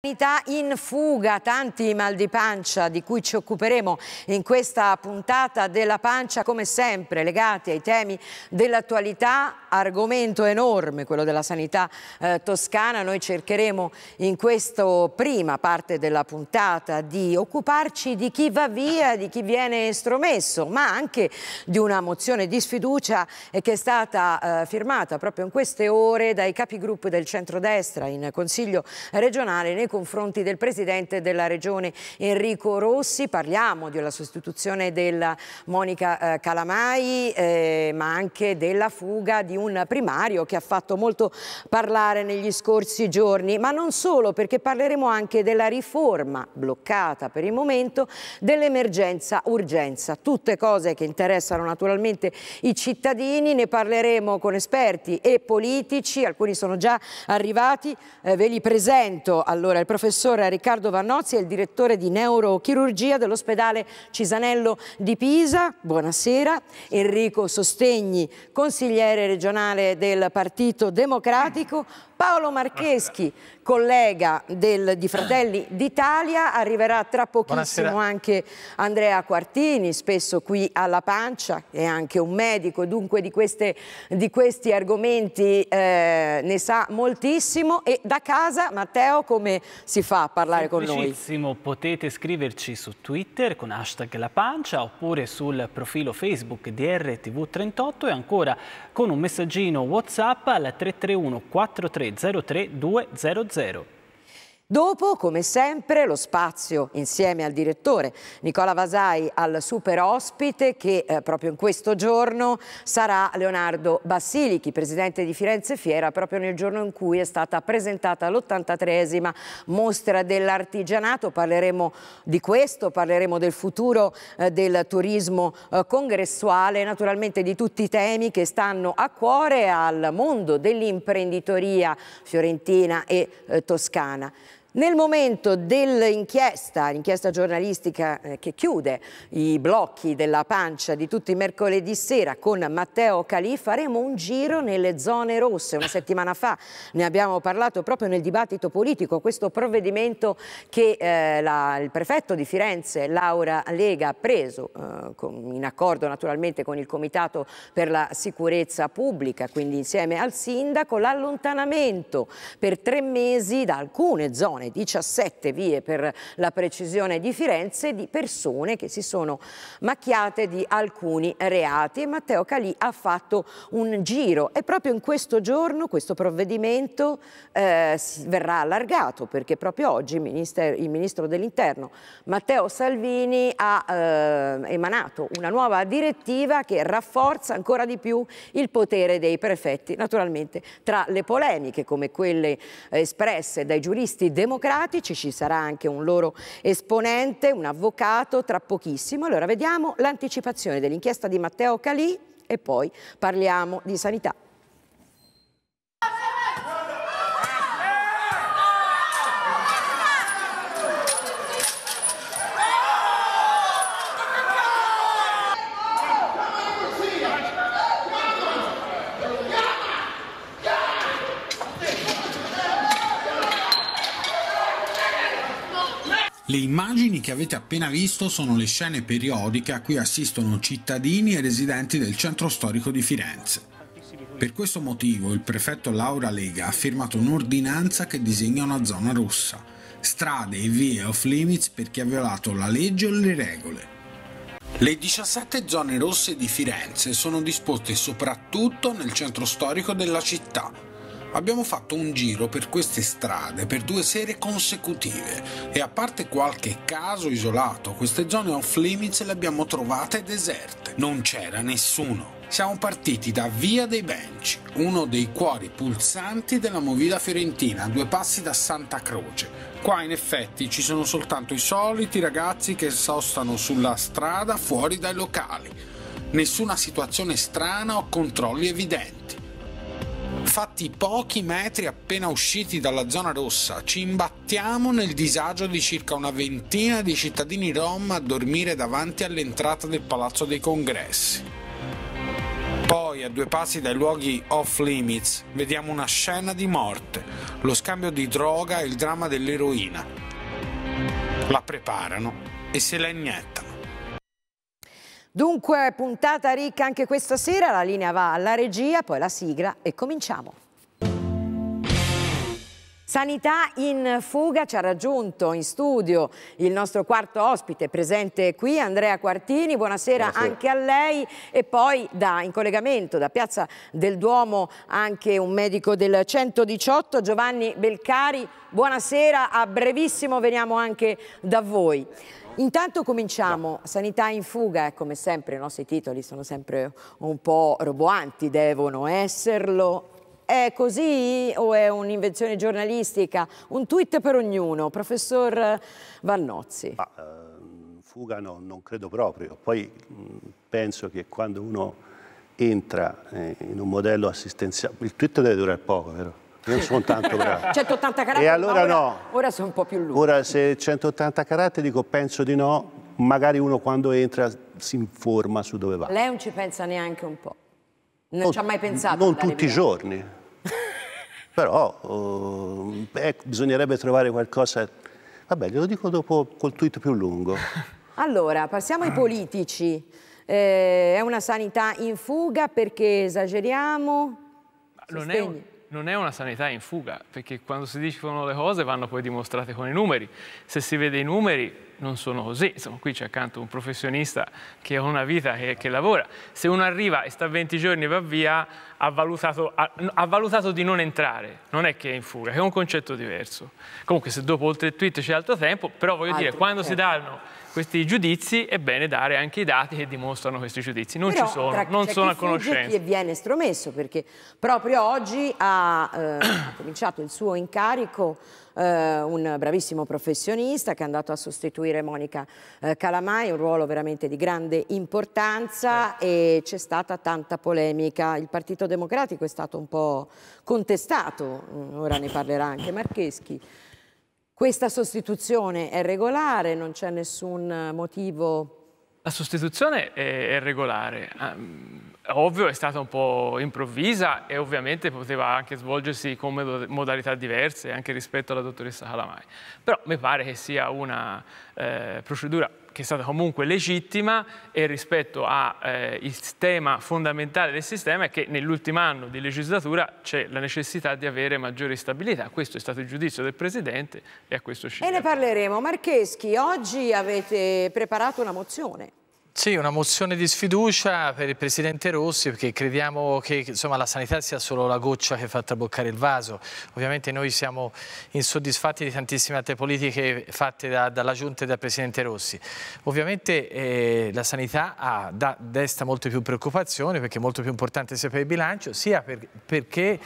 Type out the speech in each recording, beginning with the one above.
Sanità in fuga, tanti mal di pancia di cui ci occuperemo in questa puntata della pancia come sempre legati ai temi dell'attualità, argomento enorme quello della sanità eh, toscana, noi cercheremo in questa prima parte della puntata di occuparci di chi va via, di chi viene estromesso, ma anche di una mozione di sfiducia eh, che è stata eh, firmata proprio in queste ore dai capigruppo del centrodestra in Consiglio regionale nei confronti del Presidente della Regione Enrico Rossi. Parliamo della sostituzione della Monica eh, Calamai, eh, ma anche della fuga di un primario che ha fatto molto parlare negli scorsi giorni, ma non solo, perché parleremo anche della riforma bloccata per il momento dell'emergenza urgenza. Tutte cose che interessano naturalmente i cittadini, ne parleremo con esperti e politici, alcuni sono già arrivati, eh, ve li presento. Allora, è il professor Riccardo Vannozzi, è il direttore di neurochirurgia dell'ospedale Cisanello di Pisa. Buonasera. Enrico Sostegni, consigliere regionale del Partito Democratico. Paolo Marcheschi, collega del, di Fratelli d'Italia, arriverà tra pochissimo Buonasera. anche Andrea Quartini, spesso qui alla pancia, è anche un medico, dunque di, queste, di questi argomenti eh, ne sa moltissimo. E da casa, Matteo, come si fa a parlare con noi? Benissimo, Potete scriverci su Twitter con hashtag La Pancia oppure sul profilo Facebook di RTV38 e ancora con un messaggino WhatsApp alla 331 43 903 Dopo, come sempre, lo spazio insieme al direttore Nicola Vasai al super ospite che eh, proprio in questo giorno sarà Leonardo Bassilichi, presidente di Firenze Fiera, proprio nel giorno in cui è stata presentata l'83esima mostra dell'artigianato. Parleremo di questo, parleremo del futuro eh, del turismo eh, congressuale, naturalmente di tutti i temi che stanno a cuore al mondo dell'imprenditoria fiorentina e eh, toscana. Nel momento dell'inchiesta, l'inchiesta giornalistica eh, che chiude i blocchi della pancia di tutti i mercoledì sera con Matteo Calì, faremo un giro nelle zone rosse. Una settimana fa ne abbiamo parlato proprio nel dibattito politico, questo provvedimento che eh, la, il prefetto di Firenze, Laura Lega, ha preso eh, con, in accordo naturalmente con il Comitato per la Sicurezza Pubblica, quindi insieme al Sindaco, l'allontanamento per tre mesi da alcune zone 17 vie per la precisione di Firenze, di persone che si sono macchiate di alcuni reati e Matteo Calì ha fatto un giro e proprio in questo giorno questo provvedimento eh, verrà allargato perché proprio oggi il, ministero, il Ministro dell'Interno Matteo Salvini ha eh, emanato una nuova direttiva che rafforza ancora di più il potere dei prefetti, naturalmente tra le polemiche come quelle eh, espresse dai giuristi democratici democratici, ci sarà anche un loro esponente, un avvocato, tra pochissimo. Allora vediamo l'anticipazione dell'inchiesta di Matteo Calì e poi parliamo di sanità. Le immagini che avete appena visto sono le scene periodiche a cui assistono cittadini e residenti del centro storico di Firenze. Per questo motivo il prefetto Laura Lega ha firmato un'ordinanza che disegna una zona rossa, strade e vie off limits per chi ha violato la legge o le regole. Le 17 zone rosse di Firenze sono disposte soprattutto nel centro storico della città, Abbiamo fatto un giro per queste strade per due sere consecutive e a parte qualche caso isolato, queste zone off limits le abbiamo trovate deserte. Non c'era nessuno siamo partiti da Via dei Benci, uno dei cuori pulsanti della movida fiorentina, a due passi da Santa Croce. Qua in effetti ci sono soltanto i soliti ragazzi che sostano sulla strada fuori dai locali. Nessuna situazione strana o controlli evidenti infatti pochi metri appena usciti dalla zona rossa, ci imbattiamo nel disagio di circa una ventina di cittadini rom a dormire davanti all'entrata del Palazzo dei Congressi. Poi, a due passi dai luoghi off limits, vediamo una scena di morte, lo scambio di droga e il dramma dell'eroina. La preparano e se la iniettano. Dunque, puntata ricca anche questa sera, la linea va alla regia, poi la sigla e cominciamo. Sanità in fuga ci ha raggiunto in studio il nostro quarto ospite presente qui, Andrea Quartini, buonasera, buonasera, anche a lei e poi da, in collegamento da Piazza del Duomo anche un medico del 118, Giovanni Belcari, buonasera, a brevissimo veniamo anche da voi. Intanto cominciamo. No. Sanità in fuga, eh, come sempre i nostri titoli sono sempre un po' roboanti, devono esserlo. È così o è un'invenzione giornalistica? Un tweet per ognuno. Professor Vannozzi. Ma, eh, fuga no, non credo proprio. Poi mh, penso che quando uno entra eh, in un modello assistenziale... Il tweet deve durare poco, vero? non sono tanto bravo. 180 caratteri, e allora ora, no. ora sono un po' più lungo. Ora se 180 caratteri dico penso di no, magari uno quando entra si informa su dove va. Lei non ci pensa neanche un po'? Non, non ci ha mai pensato? Non tutti i giorni, però uh, beh, bisognerebbe trovare qualcosa... Vabbè, glielo dico dopo col tweet più lungo. Allora, passiamo ai politici. Eh, è una sanità in fuga perché esageriamo? Non è, un, non è una sanità in fuga, perché quando si dicono le cose vanno poi dimostrate con i numeri. Se si vede i numeri non sono così, insomma qui c'è accanto un professionista che ha una vita che, che lavora. Se uno arriva e sta 20 giorni e va via, ha valutato, ha, ha valutato, di non entrare, non è che è in fuga, è un concetto diverso. Comunque se dopo oltre il tweet c'è altro tempo, però voglio altro dire, quando si danno questi giudizi è bene dare anche i dati che dimostrano questi giudizi, non però, ci sono, tra, non sono a conoscenza. E viene stromesso perché proprio oggi ha, eh, ha cominciato il suo incarico Uh, un bravissimo professionista che è andato a sostituire Monica uh, Calamai, un ruolo veramente di grande importanza eh. e c'è stata tanta polemica. Il Partito democratico è stato un po' contestato, mm, ora ne parlerà anche Marcheschi. Questa sostituzione è regolare, non c'è nessun motivo... La sostituzione è regolare, ehm, ovvio è stata un po' improvvisa e ovviamente poteva anche svolgersi con modalità diverse anche rispetto alla dottoressa Calamai, però mi pare che sia una eh, procedura che è stata comunque legittima e rispetto al eh, tema fondamentale del sistema è che nell'ultimo anno di legislatura c'è la necessità di avere maggiore stabilità. Questo è stato il giudizio del Presidente e a questo scegliamo. E ne parleremo. Marcheschi, oggi avete preparato una mozione. Sì, una mozione di sfiducia per il Presidente Rossi perché crediamo che insomma, la sanità sia solo la goccia che fa traboccare il vaso. Ovviamente noi siamo insoddisfatti di tantissime altre politiche fatte da, dalla Giunta e dal Presidente Rossi. Ovviamente eh, la sanità ha, da, desta molte più preoccupazioni perché è molto più importante sia per il bilancio sia per, perché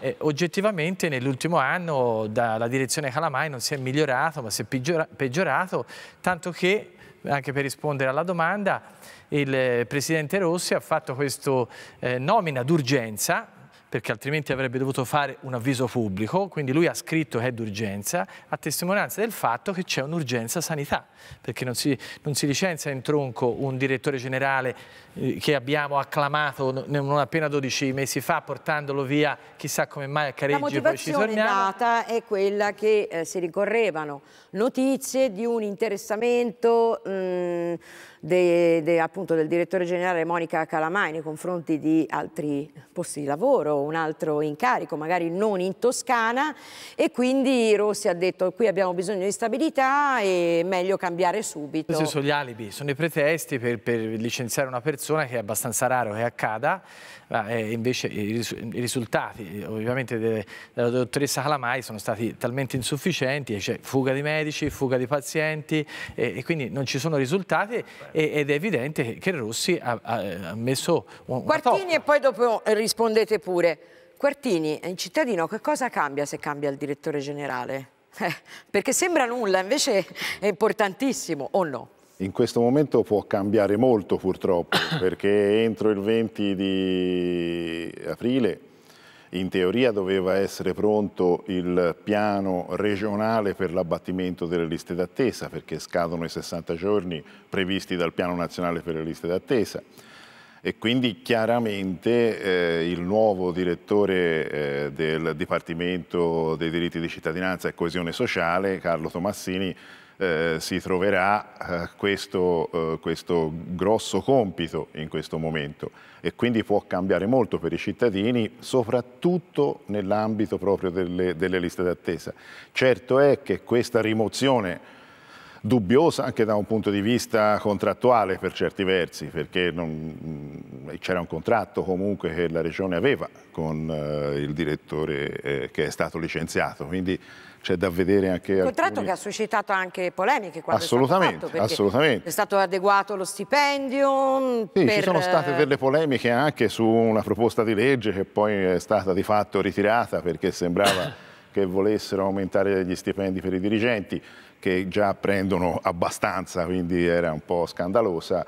eh, oggettivamente nell'ultimo anno dalla direzione Calamai non si è migliorato ma si è peggiorato tanto che anche per rispondere alla domanda, il Presidente Rossi ha fatto questa eh, nomina d'urgenza perché altrimenti avrebbe dovuto fare un avviso pubblico, quindi lui ha scritto che è d'urgenza, a testimonianza del fatto che c'è un'urgenza sanità, perché non si, non si, licenzia in tronco un direttore generale eh, che abbiamo acclamato non appena 12 mesi fa, portandolo via chissà come mai a Careggio e poi ci torniamo. La motivazione data è quella che eh, si ricorrevano notizie di un interessamento... Mh, mm, de, de, appunto del direttore generale Monica Calamai nei confronti di altri posti di lavoro, un altro incarico, magari non in Toscana e quindi Rossi ha detto qui abbiamo bisogno di stabilità e meglio cambiare subito. Questi sono gli alibi, sono i pretesti per, per licenziare una persona che è abbastanza raro che accada ma eh, invece i risultati eh, ovviamente della dottoressa Calamai sono stati talmente insufficienti, c'è cioè fuga di medici, fuga di pazienti e, quindi non ci sono risultati ed è evidente che Rossi ha, messo un Quartini e poi dopo rispondete pure. Quartini, in cittadino che cosa cambia se cambia il direttore generale? Eh, perché sembra nulla, invece è importantissimo, o no? In questo momento può cambiare molto purtroppo, perché entro il 20 di aprile in teoria doveva essere pronto il piano regionale per l'abbattimento delle liste d'attesa, perché scadono i 60 giorni previsti dal piano nazionale per le liste d'attesa. E quindi chiaramente eh, il nuovo direttore eh, del Dipartimento dei diritti di cittadinanza e coesione sociale, Carlo Tomassini, eh, si troverà eh, questo, eh, questo, grosso compito in questo momento e quindi può cambiare molto per i cittadini, soprattutto nell'ambito proprio delle, delle liste d'attesa. Certo è che questa rimozione dubbiosa anche da un punto di vista contrattuale per certi versi, perché mm, c'era un contratto comunque che la Regione aveva con eh, il direttore eh, che è stato licenziato, quindi c'è da vedere anche... Un contratto alcuni... che ha suscitato anche polemiche quando assolutamente, è stato fatto, assolutamente. è stato adeguato lo stipendio... Mm, sì, per... ci sono state eh, delle polemiche anche su una proposta di legge che poi è stata di fatto ritirata perché sembrava che volessero aumentare gli stipendi per i dirigenti che già prendono abbastanza, quindi era un po' scandalosa.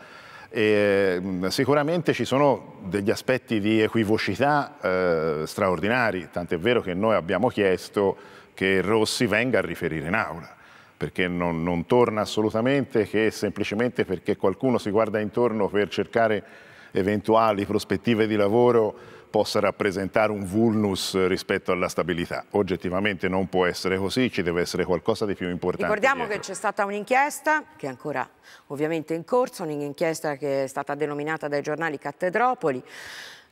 E, mm, sicuramente ci sono degli aspetti di equivocità eh, straordinari, tant'è vero che noi abbiamo chiesto che Rossi venga a riferire in aula perché non, non torna assolutamente che semplicemente perché qualcuno si guarda intorno per cercare eventuali prospettive di lavoro possa rappresentare un vulnus rispetto alla stabilità. Oggettivamente non può essere così, ci deve essere qualcosa di più importante. Ricordiamo dietro. che c'è stata un'inchiesta, che è ancora ovviamente in corso, un'inchiesta che è stata denominata dai giornali Cattedropoli,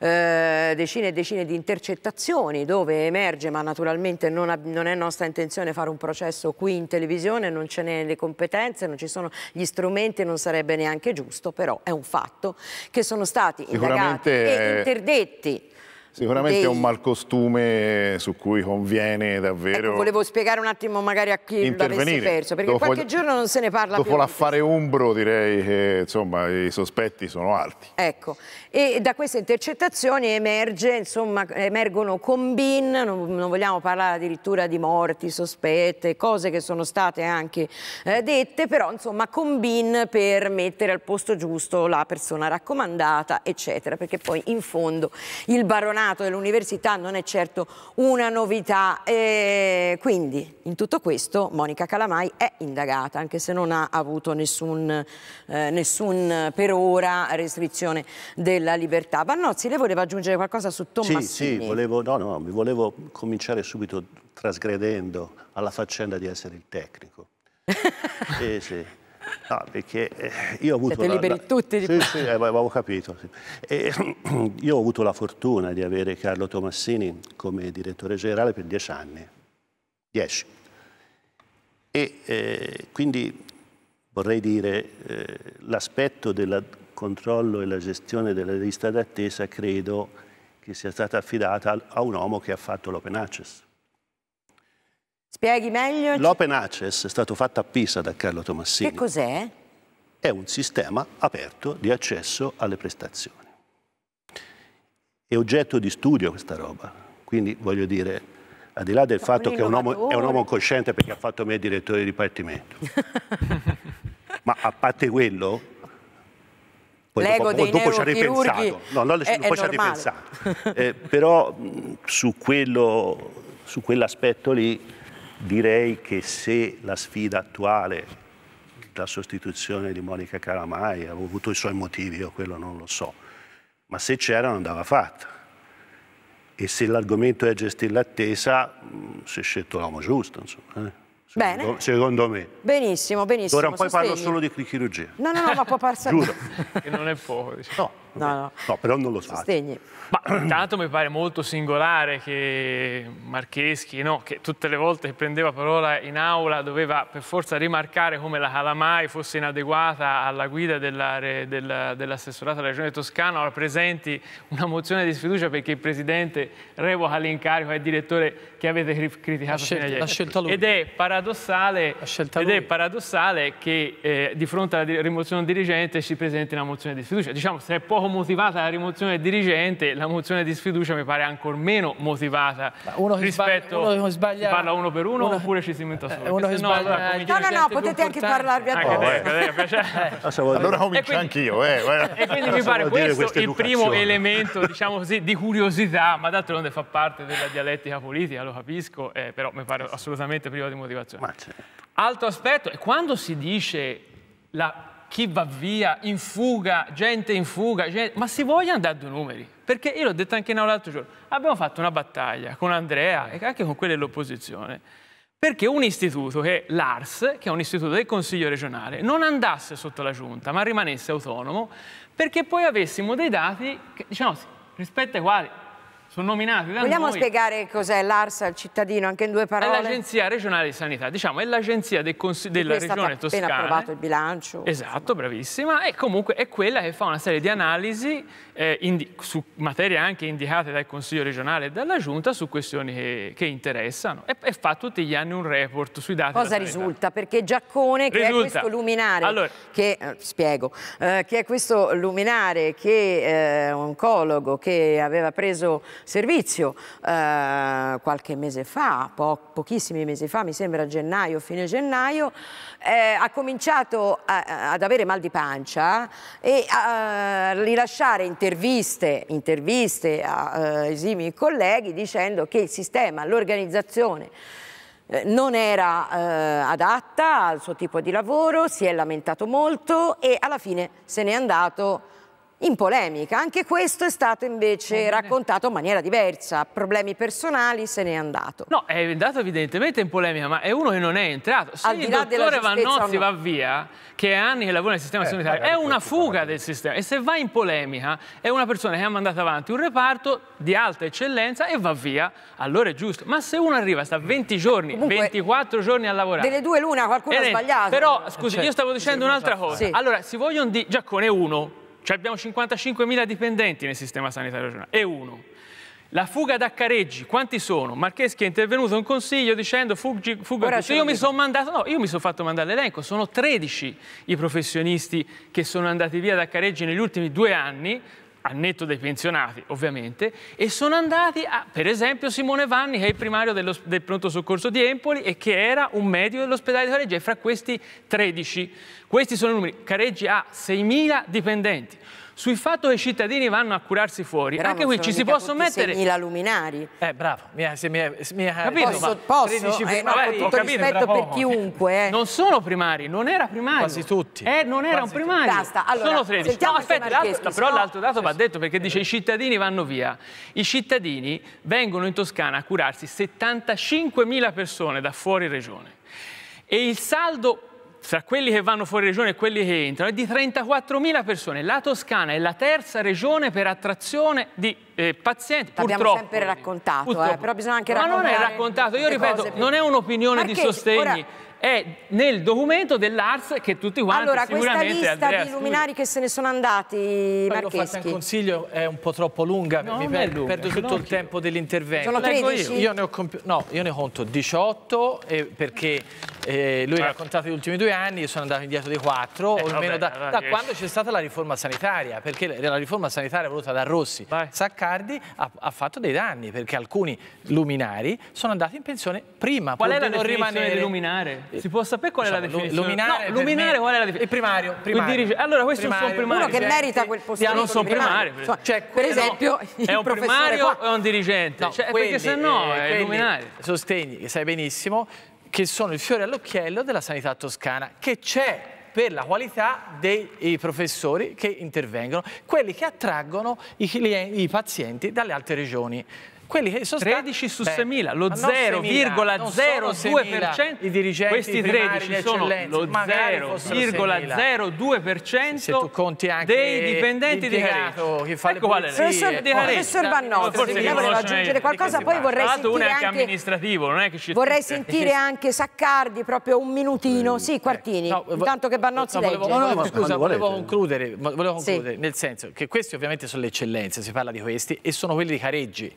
eh, decine e decine di intercettazioni dove emerge, ma naturalmente non, non, è nostra intenzione fare un processo qui in televisione, non ce n'è le competenze, non ci sono gli strumenti, non sarebbe neanche giusto, però è un fatto che sono stati indagati e interdetti Sicuramente dei... è un malcostume su cui conviene davvero... Ecco, volevo spiegare un attimo magari a chi lo avesse perso, perché dopo, qualche giorno non se ne parla dopo più. Dopo l'affare Umbro direi che insomma, i sospetti sono alti. Ecco, e da queste intercettazioni emerge, insomma, emergono combin, non, non vogliamo parlare addirittura di morti, sospette, cose che sono state anche eh, dette, però insomma combin per mettere al posto giusto la persona raccomandata, eccetera, perché poi in fondo il baronato Senato dell'Università non è certo una novità. E quindi in tutto questo Monica Calamai è indagata, anche se non ha avuto nessun, eh, nessun per ora restrizione della libertà. Vannozzi, lei voleva aggiungere qualcosa su Tommaso? Sì, sì, volevo, no, no, volevo cominciare subito trasgredendo alla faccenda di essere il tecnico. eh, sì. No, perché eh, io ho avuto... Siete la, liberi la... tutti di... Sì, sì, eh, avevo capito. Sì. E, io ho avuto la fortuna di avere Carlo Tomassini come direttore generale per dieci anni. Dieci. E eh, quindi vorrei dire eh, l'aspetto del controllo e la gestione della lista d'attesa credo che sia stata affidata a un uomo che ha fatto l'open access Spieghi meglio. L'Open Access è stato fatto a Pisa da Carlo Tomassini. Che cos'è? È un sistema aperto di accesso alle prestazioni. È oggetto di studio questa roba, quindi voglio dire, al di là del fatto che è un, uomo, è un uomo cosciente perché ha fatto me direttore di dipartimento, ma a parte quello, poi L'ego dopo, dopo ci ha ripensato, no, no, è, poi ci ha ripensato, eh, però mm, su, quello, su quell'aspetto lì direi che se la sfida attuale, la sostituzione di Monica Caramai, ha avuto i suoi motivi, io quello non lo so, ma se c'era andava fatta. E se l'argomento è gestire l'attesa, mm, si è scelto l'uomo giusto, insomma. Eh? Bene. Secondo, me. Benissimo, benissimo. Ora poi sostegno. parlo solo di chirurgia. No, no, no, ma può passare. Giuro. che non è poco. Diciamo. No. No, no. no però non lo Sostegni. Ma intanto mi pare molto singolare che Marcheschi, no, che tutte le volte che prendeva parola in aula doveva per forza rimarcare come la Calamai fosse inadeguata alla guida dell'assessorato della, dell della regione toscana, ora presenti una mozione di sfiducia perché il Presidente revoca l'incarico al direttore che avete criticato scelta, fino a ieri. Ed è paradossale, ed è paradossale che eh, di fronte alla rimozione di un dirigente si presenti una mozione di sfiducia. Diciamo, se è poco motivata la rimozione del dirigente, la mozione di sfiducia mi pare ancor meno motivata uno rispetto a uno sbaglia, si parla uno per uno, uno oppure ci si inventa eh, solo. Uno che no, allora, no, no, no, potete anche parlarvi a te. Eh. Allora comincio anch'io. Eh. E quindi mi pare questo il primo elemento, diciamo così, di curiosità, ma d'altronde fa parte della dialettica politica, lo capisco, eh, però mi pare assolutamente privo di motivazione. Certo. Altro aspetto è quando si dice la chi va via, in fuga, gente in fuga, gente... ma si vogliono dare due numeri. Perché io l'ho detto anche in aula l'altro giorno, abbiamo fatto una battaglia con Andrea e anche con quelli dell'opposizione, perché un istituto che è l'ARS, che è un istituto del Consiglio regionale, non andasse sotto la giunta, ma rimanesse autonomo, perché poi avessimo dei dati che, diciamo, rispetto ai quali sono nominati da Vogliamo noi. spiegare cos'è l'ARSA al cittadino, anche in due parole? È l'Agenzia Regionale di Sanità, diciamo, è l'agenzia del della Regione Toscana. è appena approvato il bilancio. Esatto, insomma. bravissima. E comunque è quella che fa una serie di analisi eh, su materie anche indicate dal Consiglio Regionale e dalla Giunta su questioni che, che interessano. E, e, fa tutti gli anni un report sui dati Cosa risulta? Perché Giaccone, che risulta. è questo luminare, allora, che, eh, spiego, eh, che è questo luminare, che è eh, oncologo, che aveva preso servizio eh, qualche mese fa, po pochissimi mesi fa, mi sembra gennaio, fine gennaio, eh, ha cominciato a, ad avere mal di pancia e a, rilasciare interviste, interviste a eh, esimi colleghi dicendo che il sistema, l'organizzazione eh, non era eh, adatta al suo tipo di lavoro, si è lamentato molto e alla fine se n'è andato in polemica. Anche questo è stato invece raccontato in maniera diversa. Problemi personali, se n'è andato. No, è andato evidentemente in polemica, ma è uno che non è entrato. Se Al il dottore Vannozzi no. va via, che è anni che lavora nel sistema eh, sanitario, è una fuga del sistema. E se va in polemica, è una persona che ha mandato avanti un reparto di alta eccellenza e va via, allora è giusto. Ma se uno arriva, sta 20 giorni, Comunque, 24 giorni a lavorare. Delle due l'una, qualcuno ha sbagliato. Però, scusi, cioè, io stavo certo, dicendo un'altra cosa. Sì. Allora, si vogliono di Giacone 1, cioè abbiamo 55.000 dipendenti nel sistema sanitario regionale, e uno. La fuga da Careggi, quanti sono? Marcheschi è intervenuto in consiglio dicendo fuggi, fuga tutti. Io mi sono mandato, no, io mi sono fatto mandare l'elenco, sono 13 i professionisti che sono andati via da Careggi negli ultimi due anni al netto dei pensionati ovviamente, e sono andati a, per esempio, Simone Vanni, che è il primario dello, del pronto soccorso di Empoli e che era un medico dell'ospedale di Careggi, e fra questi 13. Questi sono i numeri. Careggi ha 6.000 dipendenti sui fatto che i cittadini vanno a curarsi fuori. Però Anche qui ci si possono mettere... 6.000 luminari. Eh, bravo. Mi ha, mi ha, mi Capito, posso, ma... posso? 13 eh, no, vabbè, tutto capito, rispetto per chiunque. Eh. Non sono primari, non era primario. Quasi tutti. Eh, non era un primario. Basta, allora, sono 13. No, aspetta, però l'altro dato va detto perché dice i cittadini vanno via. I cittadini vengono in Toscana a curarsi 75.000 persone da fuori regione. E il saldo fra quelli che vanno fuori regione e quelli che entrano, è di 34.000 persone. La Toscana è la terza regione per attrazione di eh, pazienti. L'abbiamo purtroppo, sempre raccontato, eh, però bisogna anche raccontare. Ma non è raccontato, io ripeto, non è un'opinione Perché di sostegni. Ora è nel documento dell'ARS che tutti quanti allora, sicuramente Allora, questa lista Andrea, di luminari che se ne sono andati, Marcheschi. Poi consiglio, è un po' troppo lunga, no, mi per, lunga, perdo tutto il tempo dell'intervento. Sono 13? Io. Io, ne no, io. ne conto 18 eh, perché eh, lui ha certo. raccontato gli ultimi due anni, io sono andato indietro di 4, eh, almeno da, da quando c'è stata la riforma sanitaria, perché la, la riforma sanitaria voluta da Rossi, Vai. Saccardi ha, ha, fatto dei danni perché alcuni luminari sono andati in pensione prima. Qual è la definizione rimanere... di luminare? Si può sapere qual è diciamo, la definizione? Luminare, no, luminare qual è la definizione? Il primario. primario. Quindi, allora, questo primario. è un primario. Uno che merita quel posto. non sono primari. Cioè, cioè, per esempio, no, è un primario qua. o è un dirigente? No, cioè, quelli, perché se no eh, è luminare. Sostegni, che sai benissimo, che sono il fiore all'occhiello della sanità toscana, che c'è per la qualità dei professori che intervengono, quelli che attraggono i, clienti, i pazienti dalle altre regioni. Quelli che sono 13 su 6.000, lo 0,02%, i dirigenti questi 13 sono lo 0,02% dei dipendenti di Careto. Ecco qual è Professor, di professor Vannotti, se mi voleva aggiungere qualcosa, poi vorrei sentire anche... amministrativo, non è che ci... Vorrei sentire anche Saccardi, proprio un minutino, sì, Quartini, intanto che Vannozzi legge. No, no, scusa, volevo concludere, volevo concludere, nel senso che questi ovviamente sono le eccellenze, si parla di questi, e sono quelli di Careggi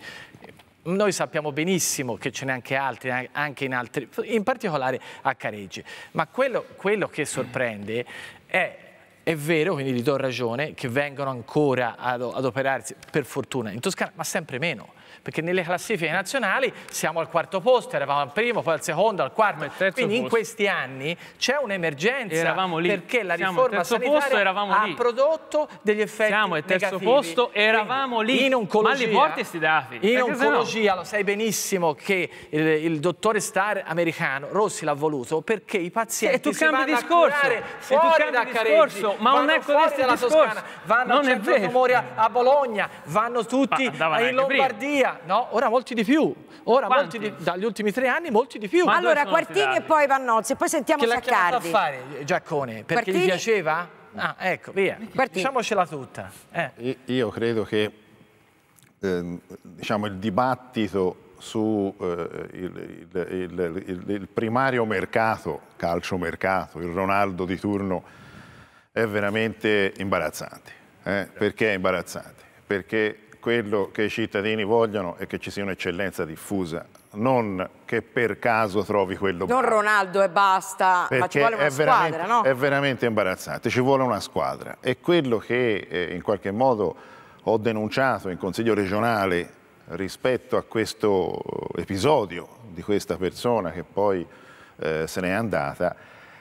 noi sappiamo benissimo che ce n'è anche altri, anche in altri, in particolare a Careggi. Ma quello, quello che sorprende è è vero, quindi gli do ragione, che vengono ancora ad, ad operarsi, per fortuna, in Toscana, ma sempre meno perché nelle classifiche nazionali siamo al quarto posto, eravamo al primo, poi al secondo, al quarto, quindi posto. in questi anni c'è un'emergenza eravamo lì. perché la siamo riforma sanitaria posto, ha lì. prodotto degli effetti siamo al terzo posto, eravamo quindi, lì, in oncologia, ma li porti questi dati. In oncologia no. lo sai benissimo che il, il dottore star americano Rossi l'ha voluto perché i pazienti e tu si cambi discorso. fuori da Careggi, ma non è fuori dalla discorso. Toscana, vanno non a Centro Memoria a Bologna, vanno tutti in Lombardia ora no, ora molti di più. Ora molti di, dagli ultimi tre anni molti di più. Ma allora Quartini e poi Vannozzi, poi sentiamo che Saccardi. Che l'ha a fare Giaccone? Perché Quartini? gli piaceva? Ah, ecco, via. Quartini. Diciamocela tutta. Eh. Io credo che eh, diciamo, il dibattito su eh, il, il, il, il, primario mercato, calciomercato, il Ronaldo di turno, è veramente imbarazzante. Eh? Perché è imbarazzante? Perché quello che i cittadini vogliono è che ci sia un'eccellenza diffusa, non che per caso trovi quello Non Ronaldo e basta, Perché ma ci vuole una squadra, no? È veramente imbarazzante, ci vuole una squadra. E quello che eh, in qualche modo ho denunciato in Consiglio regionale rispetto a questo episodio di questa persona che poi eh, se n'è andata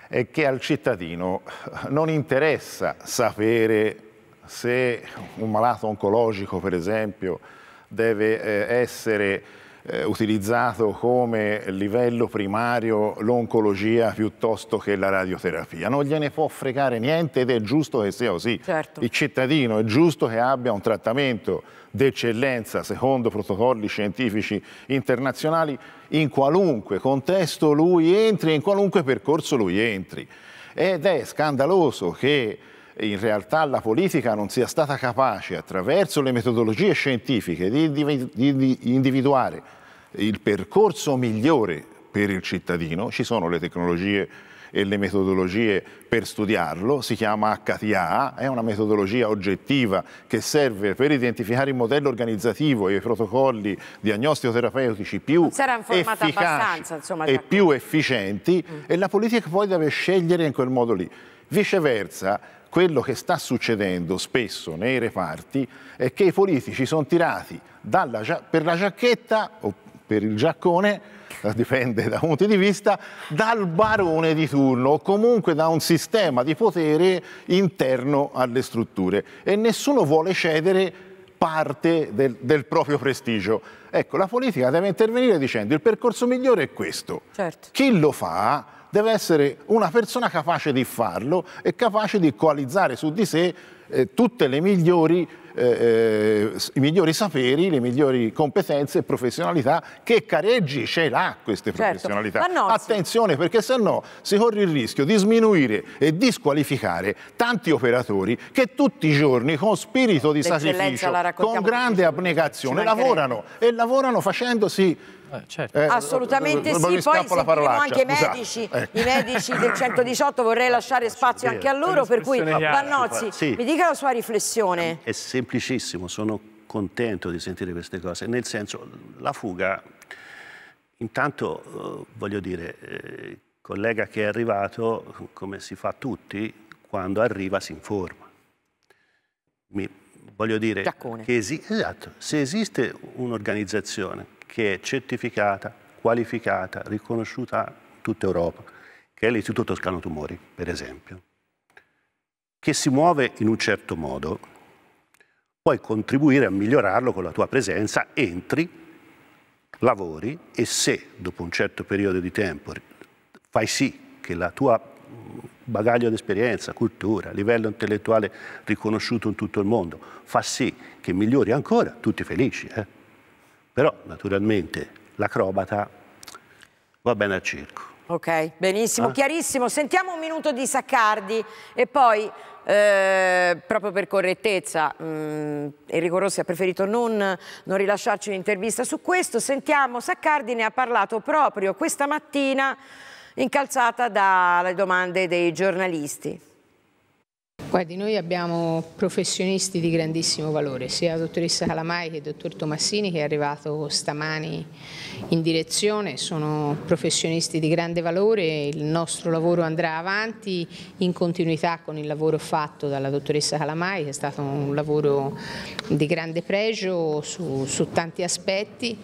è che al cittadino non interessa sapere se un malato oncologico, per esempio, deve eh, essere eh, utilizzato come livello primario l'oncologia piuttosto che la radioterapia. Non gliene può fregare niente ed è giusto che sia così. Certo. Il cittadino è giusto che abbia un trattamento d'eccellenza secondo protocolli scientifici internazionali in qualunque contesto lui entri, in qualunque percorso lui entri. Ed è scandaloso che in realtà la politica non sia stata capace attraverso le metodologie scientifiche di individuare il percorso migliore per il cittadino, ci sono le tecnologie e le metodologie per studiarlo, si chiama HTA, è una metodologia oggettiva che serve per identificare il modello organizzativo e i protocolli diagnostico-terapeutici più efficaci insomma, e più efficienti mm. e la politica poi deve scegliere in quel modo lì. Viceversa, quello che sta succedendo spesso nei reparti è che i politici sono tirati dalla, per la giacchetta o per il giaccone dipende da punti di vista, dal barone di turno o comunque da un sistema di potere interno alle strutture e nessuno vuole cedere parte del, del proprio prestigio. Ecco, la politica deve intervenire dicendo il percorso migliore è questo. Certo. Chi lo fa deve essere una persona capace di farlo e capace di coalizzare su di sé eh, tutte le migliori, eh, eh i migliori saperi, le migliori competenze e professionalità che Careggi ce l'ha queste certo. professionalità. No, Attenzione perché se no si corre il rischio di sminuire e disqualificare tanti operatori che tutti i giorni con spirito di sacrificio, con grande abnegazione lavorano e lavorano facendosi eh, certo. eh, eh Assolutamente sì, poi sentiremo anche i medici, ecco. i medici del 118, vorrei lasciare spazio anche a loro, per cui Vannozzi, sì. mi dica la sua riflessione. È semplicissimo, sono contento di sentire queste cose, nel senso la fuga, intanto eh, voglio dire, il collega che è arrivato, come si fa tutti, quando arriva si informa. Mi, voglio dire, esatto, se esiste un'organizzazione che è certificata, qualificata, riconosciuta in tutta Europa, che è l'Istituto Toscano Tumori, per esempio, che si muove in un certo modo, puoi contribuire a migliorarlo con la tua presenza, entri, lavori e se dopo un certo periodo di tempo fai sì che la tua bagaglio di esperienza, cultura, livello intellettuale riconosciuto in tutto il mondo, fa sì che migliori ancora, tutti felici. Eh? Però naturalmente l'acrobata va bene al circo. Ok, benissimo, eh? chiarissimo. Sentiamo un minuto di Saccardi e poi, eh, proprio per correttezza, mh, mm, Enrico Rossi ha preferito non, non rilasciarci un'intervista su questo. Sentiamo, Saccardi ne ha parlato proprio questa mattina, incalzata dalle domande dei giornalisti. Guardi, noi abbiamo professionisti di grandissimo valore, sia la dottoressa Calamai che il dottor Tomassini che è arrivato stamani in direzione, sono professionisti di grande valore, il nostro lavoro andrà avanti in continuità con il lavoro fatto dalla dottoressa Calamai che è stato un lavoro di grande pregio su, su tanti aspetti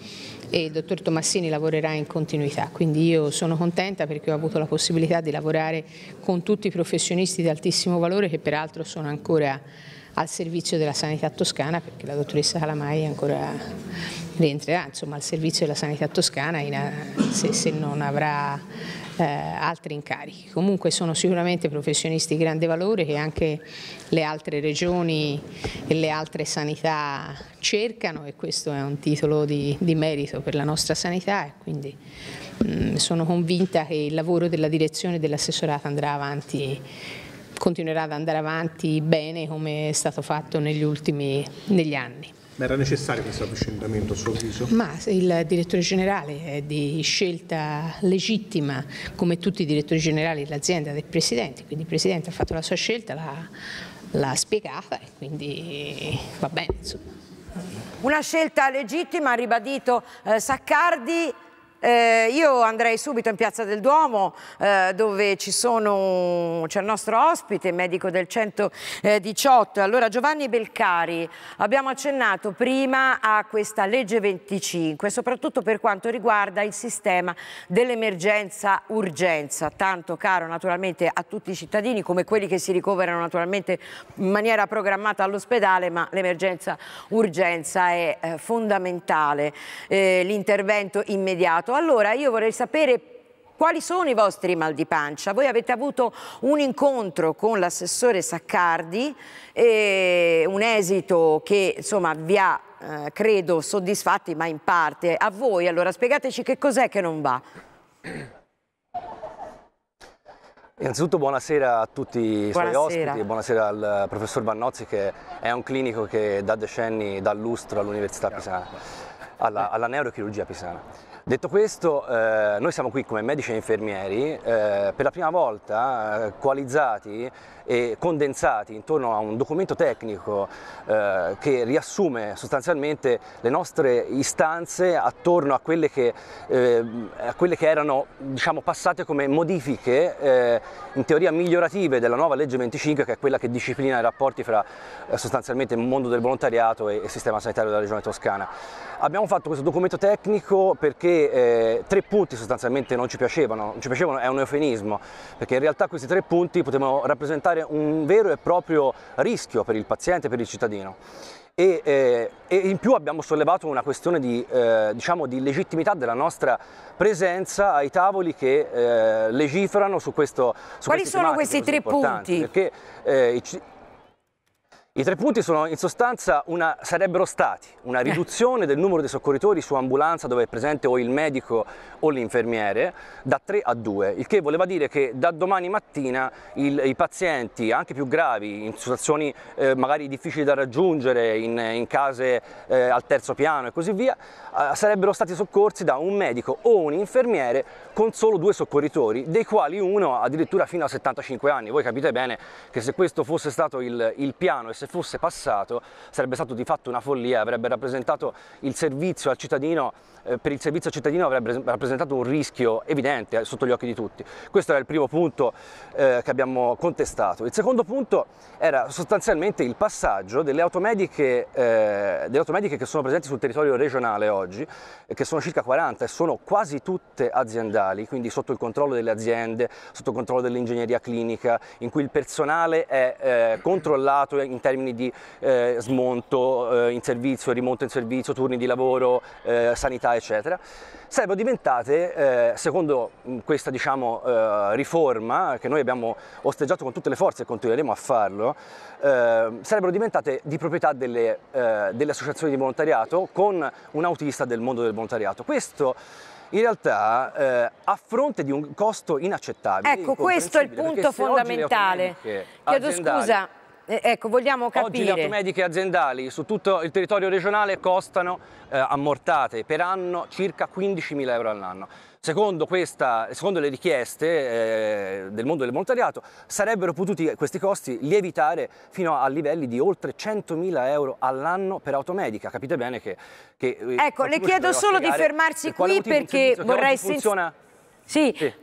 e il dottor Tomassini lavorerà in continuità, quindi io sono contenta perché ho avuto la possibilità di lavorare con tutti i professionisti di altissimo valore che peraltro sono ancora al servizio della sanità toscana perché la dottoressa Calamai ancora rientrerà insomma, al servizio della sanità toscana a, se, se non avrà eh, altri incarichi. Comunque sono sicuramente professionisti di grande valore che anche le altre regioni e le altre sanità cercano e questo è un titolo di, di merito per la nostra sanità e quindi mh, mm, sono convinta che il lavoro della direzione e dell'assessorato andrà avanti continuerà ad andare avanti bene come è stato fatto negli ultimi negli anni. Ma era necessario questo avvicendamento a suo avviso? Ma il direttore generale è di scelta legittima, come tutti i direttori generali dell'azienda del Presidente, quindi il Presidente ha fatto la sua scelta, l'ha spiegata e quindi va bene. Insomma. Una scelta legittima, ha ribadito eh, Saccardi. Eh, io andrei subito in Piazza del Duomo eh, dove c'è il nostro ospite, medico del 118. Allora Giovanni Belcari, abbiamo accennato prima a questa legge 25, soprattutto per quanto riguarda il sistema dell'emergenza-urgenza, tanto caro naturalmente a tutti i cittadini come quelli che si ricoverano naturalmente in maniera programmata all'ospedale, ma l'emergenza-urgenza è eh, fondamentale, eh, l'intervento immediato mangiato. Allora io vorrei sapere quali sono i vostri mal di pancia? Voi avete avuto un incontro con l'assessore Saccardi, eh, un esito che insomma, vi ha, eh, credo, soddisfatti, ma in parte. A voi, allora, spiegateci che cos'è che non va. Innanzitutto buonasera a tutti i suoi ospiti, buonasera al eh, professor Bannozzi che è un clinico che da decenni dà lustro all'Università Pisana, alla, alla neurochirurgia pisana. Detto questo, eh, noi siamo qui come medici e infermieri, eh, per la prima volta eh, coalizzati e condensati intorno a un documento tecnico eh, che riassume sostanzialmente le nostre istanze attorno a quelle che, eh, a quelle che erano diciamo, passate come modifiche eh, in teoria migliorative della nuova legge 25 che è quella che disciplina i rapporti fra eh, sostanzialmente il mondo del volontariato e il sistema sanitario della regione toscana. Abbiamo fatto questo documento tecnico perché eh, tre punti sostanzialmente non ci piacevano, non ci piacevano è un eufemismo perché in realtà questi tre punti potevano rappresentare diventare un vero e proprio rischio per il paziente, per il cittadino. E, eh, e, in più abbiamo sollevato una questione di, eh, diciamo di, legittimità della nostra presenza ai tavoli che eh, legiferano su questo su Quali sono questi tre punti? Perché, eh, i, i tre punti sono, in sostanza una, sarebbero stati una eh. riduzione del numero dei soccorritori su ambulanza dove è presente o il medico o l'infermiere da 3 a 2, il che voleva dire che da domani mattina il, i pazienti anche più gravi, in situazioni eh, magari difficili da raggiungere, in, in case eh, al terzo piano e così via, eh, sarebbero stati soccorsi da un medico o un infermiere con solo due soccorritori, dei quali uno addirittura fino a 75 anni. Voi capite bene che se questo fosse stato il, il piano e se fosse passato sarebbe stato di fatto una follia, avrebbe rappresentato il servizio al cittadino eh, per il servizio cittadino avrebbe rappresentato un rischio evidente eh, sotto gli occhi di tutti. Questo era il primo punto eh, che abbiamo contestato. Il secondo punto era sostanzialmente il passaggio delle automediche, delle automediche che sono presenti sul territorio regionale oggi, che sono circa 40 e sono quasi tutte aziendali, quindi sotto il controllo delle aziende, sotto il controllo dell'ingegneria clinica, in cui il personale è controllato in termini di smonto in servizio, rimonto in servizio, turni di lavoro, sanità eccetera, sarebbero diventate, eh, secondo mm, questa diciamo, eh, riforma che noi abbiamo osteggiato con tutte le forze e continueremo a farlo, eh, sarebbero diventate di proprietà delle, eh, delle associazioni di volontariato con un autista del mondo del volontariato. Questo in realtà eh, a fronte di un costo inaccettabile. Ecco, questo è il punto fondamentale. Chiedo scusa, eh, ecco, vogliamo capire... Oggi le automediche aziendali su tutto il territorio regionale costano eh, ammortate per anno circa 15.000 euro all'anno. Secondo, questa, secondo, le richieste eh, del mondo del volontariato sarebbero potuti questi costi lievitare fino a livelli di oltre 100.000 euro all'anno per automedica. Capite bene che... che eh, ecco, le chiedo solo di fermarsi per qui perché vorrei... Funziona... Sì. sì.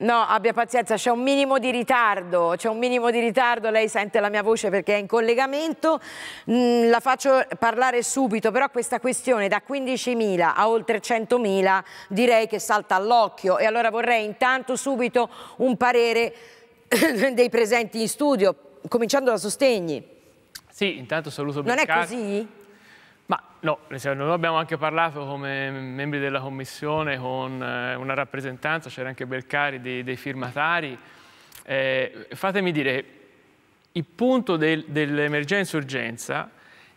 No, abbia pazienza, c'è un minimo di ritardo, c'è un minimo di ritardo, lei sente la mia voce perché è in collegamento, mm, la faccio parlare subito, però questa questione da 15.000 a oltre 100.000 direi che salta all'occhio e allora vorrei intanto subito un parere dei presenti in studio, cominciando da Sostegni. Sì, intanto saluto Beccari. Non è così? Ma no, noi abbiamo anche parlato come membri della commissione con eh, una rappresentanza, c'era anche Belcari, dei, dei firmatari. Eh, fatemi dire, il punto del, dell'emergenza-urgenza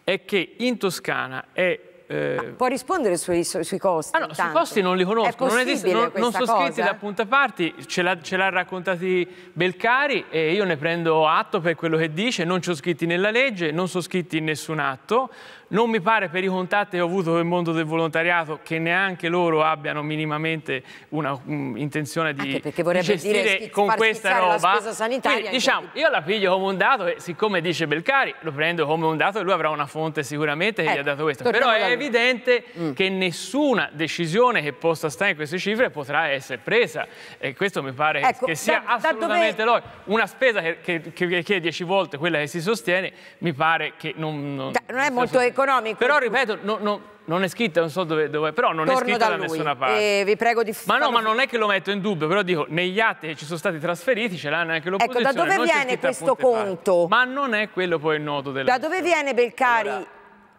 è che in Toscana è eh... può rispondere sui, sui costi? Ah no, sui costi non li conosco, non, esiste, non, non, sono cosa? scritti da punta parti, ce l'ha raccontati Belcari e io ne prendo atto per quello che dice, non sono scritti nella legge, non sono scritti in nessun atto, non mi pare per i contatti che ho avuto con il mondo del volontariato che neanche loro abbiano minimamente una um, intenzione di, di gestire dire, con questa roba. Quindi, diciamo, io la piglio come un dato e siccome dice Belcari lo prendo come un dato e lui avrà una fonte sicuramente che ecco, gli ha ecco, dato questo. Però è evidente mm. che nessuna decisione che possa stare in queste cifre potrà essere presa e questo mi pare ecco, che sia da, assolutamente da dove... Una spesa che, che, che, che, è 10 volte quella che si sostiene mi pare che non... non, da, non è molto economico. Però ripeto, no, no, non è scritto, non so dove, dove però non Torno è scritto da, da nessuna parte. E eh, vi prego di Ma no, ma non è che lo metto in dubbio, però dico, negli atti che ci sono stati trasferiti ce l'hanno anche l'opposizione. Ecco, da dove viene questo conto? Ma non è quello poi il nodo della... Da dove viene Belcari allora,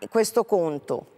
questo conto?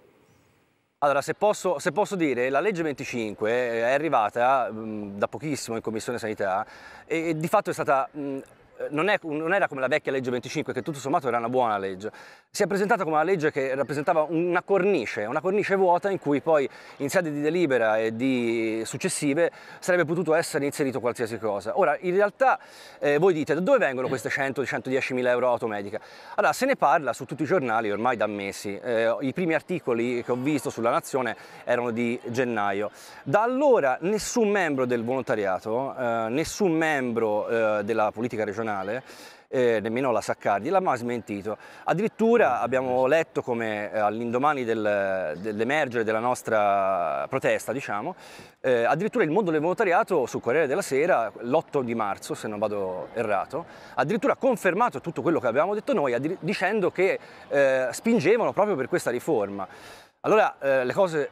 Allora, se posso, se posso, dire, la legge 25 è arrivata mh, da pochissimo in Commissione Sanità e, e di fatto è stata mh, eh, non, è, non, era come la vecchia legge 25, che tutto sommato era una buona legge, si è presentata come una legge che rappresentava una cornice, una cornice vuota in cui poi in sede di delibera e di successive sarebbe potuto essere inserito qualsiasi cosa. Ora, in realtà eh, voi dite da dove vengono queste 100-110 mila euro automedica? Allora, se ne parla su tutti i giornali ormai da mesi, eh, i primi articoli che ho visto sulla Nazione erano di gennaio. Da allora nessun membro del volontariato, eh, nessun membro eh, della politica regionale, nazionale, eh, nemmeno la Saccardi, l'ha mai smentito. Addirittura ah, abbiamo letto come eh, all'indomani del, dell'emergere della nostra protesta, diciamo, eh, addirittura il mondo del volontariato sul Corriere della Sera, l'8 di marzo, se non vado errato, addirittura ha confermato tutto quello che avevamo detto noi, dicendo che eh, spingevano proprio per questa riforma. Allora eh, le cose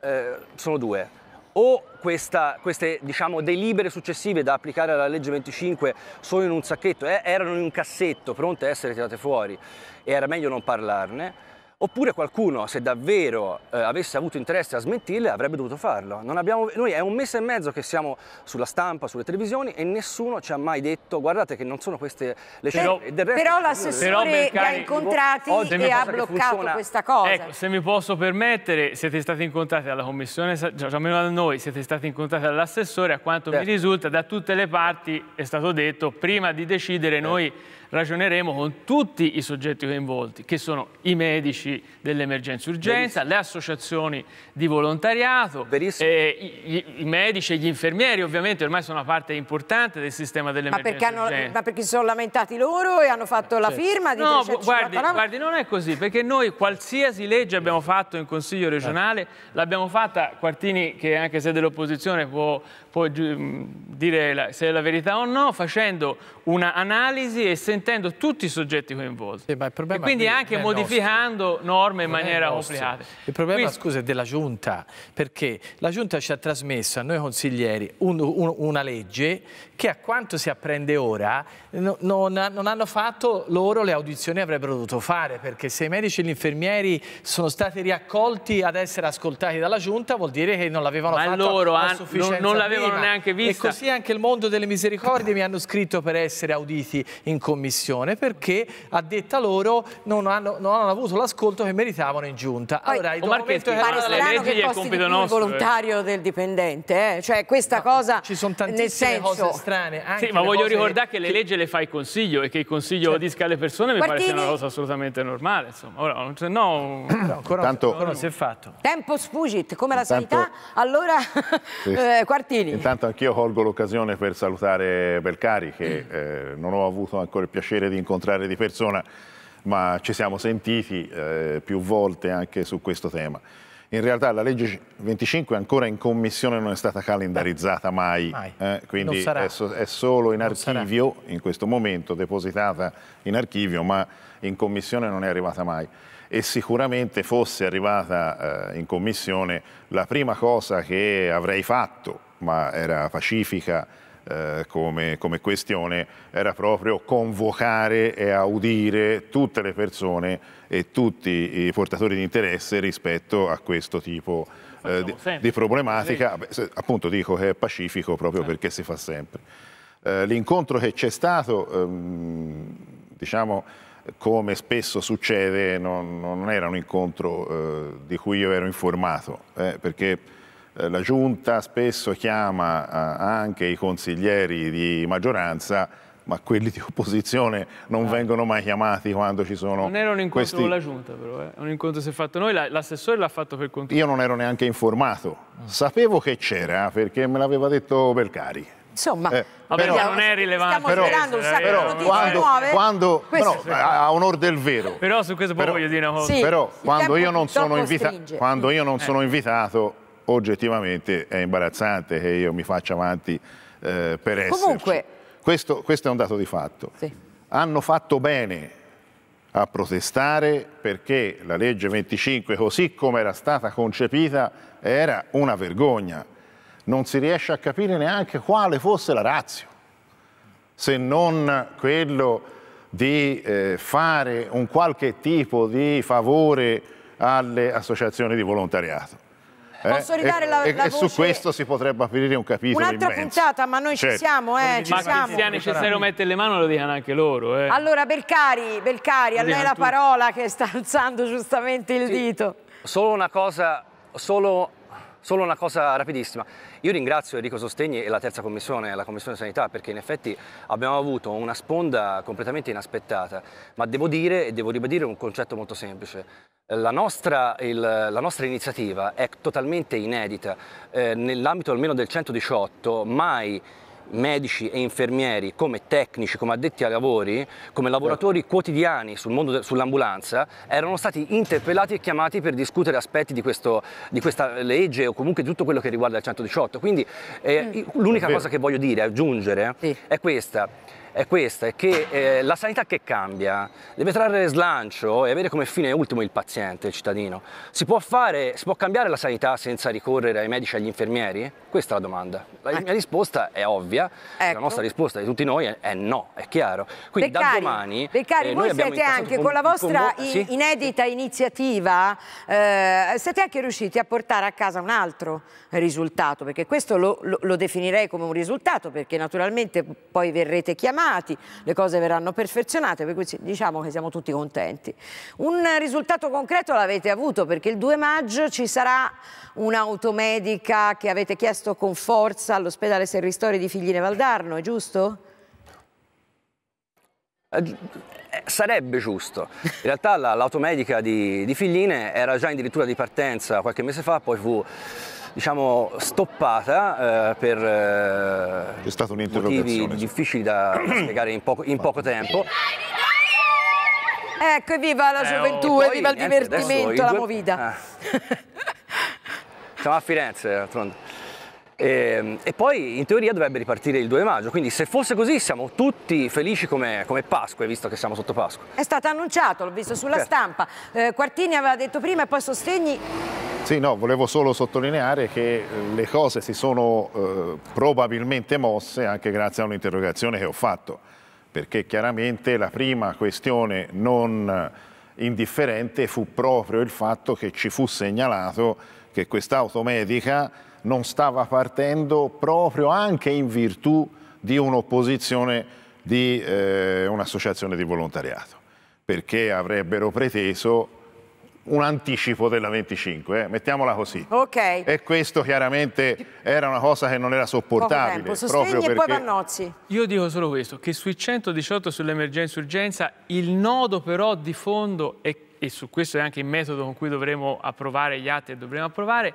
eh, sono due o questa, queste diciamo, delibere successive da applicare alla legge 25 sono in un sacchetto, eh, erano in un cassetto pronte a essere tirate fuori e era meglio non parlarne Oppure qualcuno, se davvero eh, avesse avuto interesse a smentirle, avrebbe dovuto farlo. Abbiamo, noi è un mese e mezzo che siamo sulla stampa, sulle televisioni e nessuno ci ha mai detto guardate che non sono queste le scelte. Però, però l'assessore li ha incontrati e ha bloccato questa cosa. Ecco, se mi posso permettere, siete stati incontrati alla commissione, cioè, almeno da noi, siete stati incontrati dall'assessore, a quanto certo. mi risulta, da tutte le parti è stato detto, prima di decidere certo. noi ragioneremo con tutti i soggetti coinvolti, che sono i medici dell'emergenza urgenza, le associazioni di volontariato, eh, i, i, medici e gli infermieri ovviamente ormai sono una parte importante del sistema dell'emergenza urgenza. ma perché si sono lamentati loro e hanno fatto la firma di No, guardi, guardi, non è così, perché noi qualsiasi legge abbiamo fatto in Consiglio eh. regionale, l'abbiamo fatta, Quartini che anche se è dell'opposizione può, può dire la, se è la verità o no, facendo un'analisi e sentendo sentendo tutti i soggetti coinvolti. Sì, e quindi anche modificando nostro. norme in non maniera complicata. Il problema, quindi, scusa, è della Giunta, perché la Giunta ci ha trasmesso a noi consiglieri un, un, una legge che a quanto si apprende ora non, non, non hanno fatto loro le audizioni che avrebbero dovuto fare, perché se i medici e gli infermieri sono stati riaccolti ad essere ascoltati dalla Giunta vuol dire che non l'avevano fatto loro a, a sufficienza non, non l'avevano neanche vista. E così anche il mondo delle misericordie mi hanno scritto per essere auditi in commissione commissione perché a detta loro non hanno, non hanno avuto l'ascolto che meritavano in giunta. Poi, allora, il documento che pare strano che costi compito nostro, il eh. volontario eh. del dipendente, eh? cioè questa no, cosa Ci sono tantissime senso... cose strane. Anche sì, ma voglio ricordare che, che le leggi le fa il Consiglio e che il Consiglio cioè, disca alle persone Guardini... mi pare sia una cosa assolutamente normale. Insomma. Ora, non c'è, no ancora, Tanto... ancora non si è fatto. Tempo spugit, come la Intanto... sanità, allora sì. eh, Quartini. Intanto anch'io colgo l'occasione per salutare Belcari che eh, non ho avuto ancora il piacere di incontrare di persona, ma ci siamo sentiti eh, più volte anche su questo tema. In realtà la legge 25 ancora in commissione non è stata calendarizzata eh, mai, mai. Eh, quindi è, so, è, solo in archivio in questo momento, depositata in archivio, ma in commissione non è arrivata mai e sicuramente fosse arrivata eh, in commissione la prima cosa che avrei fatto, ma era pacifica eh, come, come, questione era proprio convocare e audire tutte le persone e tutti i portatori di interesse rispetto a questo tipo eh, di, di, problematica. Beh, appunto dico che è pacifico proprio sì. Certo. perché si fa sempre. Eh, l'incontro che c'è stato, ehm, diciamo, come spesso succede, non, non era un incontro eh, di cui io ero informato, eh, perché eh, la Giunta spesso chiama eh, anche i consiglieri di maggioranza ma quelli di opposizione non ah. vengono mai chiamati quando ci sono Non era un incontro questi... con la Giunta però, eh. un incontro che si è fatto noi, l'assessore l'ha fatto per conto Io non ero neanche informato, ah. sapevo che c'era eh, perché me l'aveva detto Belcari Insomma, eh, vabbè, però, non è rilevante. Stiamo però, un sacco però, di quando, nuove. Quando, però, a, onore del vero. Però su questo poi voglio dire una cosa. Sì, però quando, io non, invita, quando io non eh. sono invitato oggettivamente è imbarazzante che io mi faccia avanti eh, per essere. Comunque... Questo, questo, è un dato di fatto. Sì. Hanno fatto bene a protestare perché la legge 25, così come era stata concepita, era una vergogna. Non si riesce a capire neanche quale fosse la razza, se non quello di eh, fare un qualche tipo di favore alle associazioni di volontariato eh, ridare e, la, e, la e su questo si potrebbe aprire un capitolo Un'altra puntata, ma noi certo. ci siamo, eh, ci ma siamo. se è necessario mettere le mani lo diranno anche loro. Eh. Allora Belcari, Belcari a lei la parola che sta alzando giustamente il sì. dito. Solo una cosa, solo Solo una cosa rapidissima. Io ringrazio Enrico Sostegni e la terza commissione, la commissione sanità, perché in effetti abbiamo avuto una sponda completamente inaspettata, ma devo dire e devo ribadire un concetto molto semplice. La nostra, il, la nostra, iniziativa è totalmente inedita, eh, nell'ambito almeno del 118 mai medici e infermieri, come tecnici, come addetti ai lavori, come lavoratori quotidiani sul sull'ambulanza, erano stati interpellati e chiamati per discutere aspetti di, questo, di, questa legge o comunque di tutto quello che riguarda il 118. Quindi eh, mm. l'unica cosa che voglio dire, aggiungere, sì. è questa è questa, è che eh, la sanità che cambia deve trarre slancio e avere come fine ultimo il paziente, il cittadino. Si può, fare, si può cambiare la sanità senza ricorrere ai medici e agli infermieri? Questa è la domanda. La ecco. mia risposta è ovvia, ecco. la nostra risposta di tutti noi è, è no, è chiaro. Quindi Beccari, da domani... Beccari, eh, voi siete anche con, con, la vostra con... Sì? inedita iniziativa, eh, siete anche riusciti a portare a casa un altro risultato, perché questo lo, lo, lo definirei come un risultato, perché naturalmente poi verrete chiamati perfezionati, le cose verranno perfezionate, per cui diciamo che siamo tutti contenti. Un risultato concreto l'avete avuto perché il 2 maggio ci sarà un'automedica che avete chiesto con forza all'ospedale Serristori di Figline Valdarno, è giusto? Eh, eh, sarebbe giusto. In realtà l'automedica di, di Figline era già in dirittura di partenza qualche mese fa, poi fu diciamo, stoppata eh, per eh, motivi difficili da spiegare in poco, in poco tempo. Ecco, viva la eh, gioventù, eh, viva il niente, divertimento, la due... Ah. Siamo a Firenze, d'altronde. E, ehm, e, poi in teoria dovrebbe ripartire il 2 maggio, quindi se fosse così siamo tutti felici come, come Pasqua, visto che siamo sotto Pasqua. È stato annunciato, l'ho visto sulla certo. stampa, eh, Quartini aveva detto prima e poi Sostegni sì, no, volevo solo sottolineare che eh, le cose si sono eh, probabilmente mosse anche grazie a un'interrogazione che ho fatto, perché chiaramente la prima questione non indifferente fu proprio il fatto che ci fu segnalato che quest'automedica non stava partendo proprio anche in virtù di un'opposizione di eh, un'associazione di volontariato, perché avrebbero preteso un anticipo della 25, eh? mettiamola così. Okay. E questo chiaramente era una cosa che non era sopportabile. Sostegni perché... e poi Vannozzi. Io dico solo questo, che sui 118 sull'emergenza e urgenza il nodo però di fondo è e su questo è anche il metodo con cui dovremo approvare gli atti e dovremo approvare,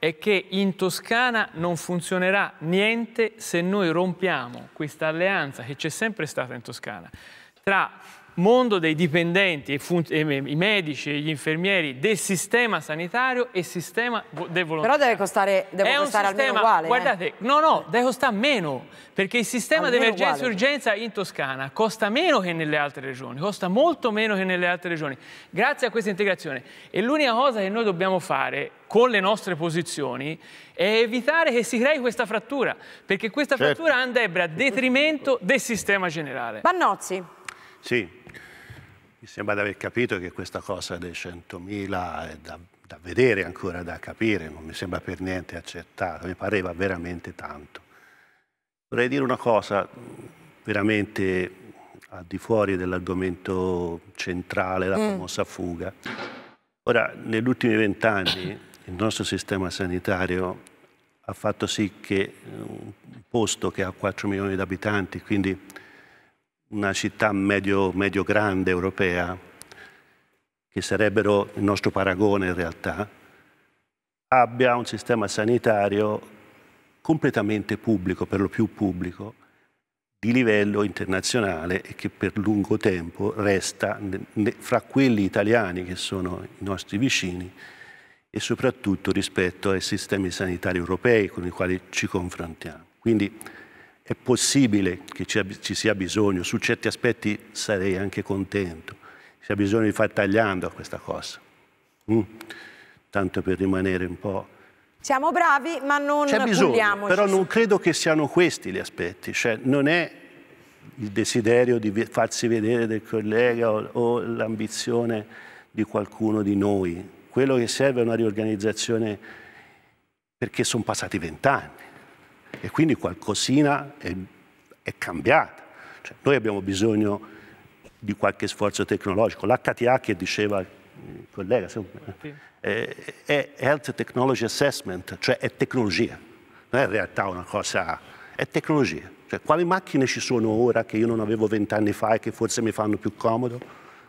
è che in Toscana non funzionerà niente se noi rompiamo questa alleanza che c'è sempre stata in Toscana tra mondo dei dipendenti, i medici, gli infermieri del sistema sanitario e sistema del volontariato. Però deve costare, deve costare sistema, almeno uguale. Eh. Guardate, eh? no, no, deve costare meno, perché il sistema di emergenza e urgenza in Toscana costa meno che nelle altre regioni, costa molto meno che nelle altre regioni, grazie a questa integrazione. E l'unica cosa che noi dobbiamo fare con le nostre posizioni è evitare che si crei questa frattura, perché questa certo. frattura andrebbe a detrimento del sistema generale. Bannozzi. Sì, mi sembra di aver capito che questa cosa dei 100.000 è da, da, vedere ancora, da capire, non mi sembra per niente accettata, mi pareva veramente tanto. Vorrei dire una cosa veramente al di fuori dell'argomento centrale, la mm. famosa fuga. Ora, negli ultimi vent'anni il nostro sistema sanitario ha fatto sì che un posto che ha 4 milioni di abitanti, quindi una città medio, medio grande europea, che sarebbero il nostro paragone in realtà, abbia un sistema sanitario completamente pubblico, per lo più pubblico, di livello internazionale e che per lungo tempo resta fra quelli italiani che sono i nostri vicini e soprattutto rispetto ai sistemi sanitari europei con i quali ci confrontiamo. Quindi è possibile che ci, sia bisogno, su certi aspetti sarei anche contento, c'è bisogno di far tagliando a questa cosa, mm. tanto per rimanere un po'... Siamo bravi ma non C'è bisogno, però non credo che siano questi gli aspetti, cioè non è il desiderio di farsi vedere del collega o, o l'ambizione di qualcuno di noi, quello che serve è una riorganizzazione perché sono passati vent'anni e quindi qualcosina è, è cambiata. Cioè, noi abbiamo bisogno di qualche sforzo tecnologico. L'HTA che diceva il collega è, è Health Technology Assessment, cioè è tecnologia, non è in realtà una cosa, è tecnologia. Cioè, quali macchine ci sono ora che io non avevo vent'anni fa e che forse mi fanno più comodo?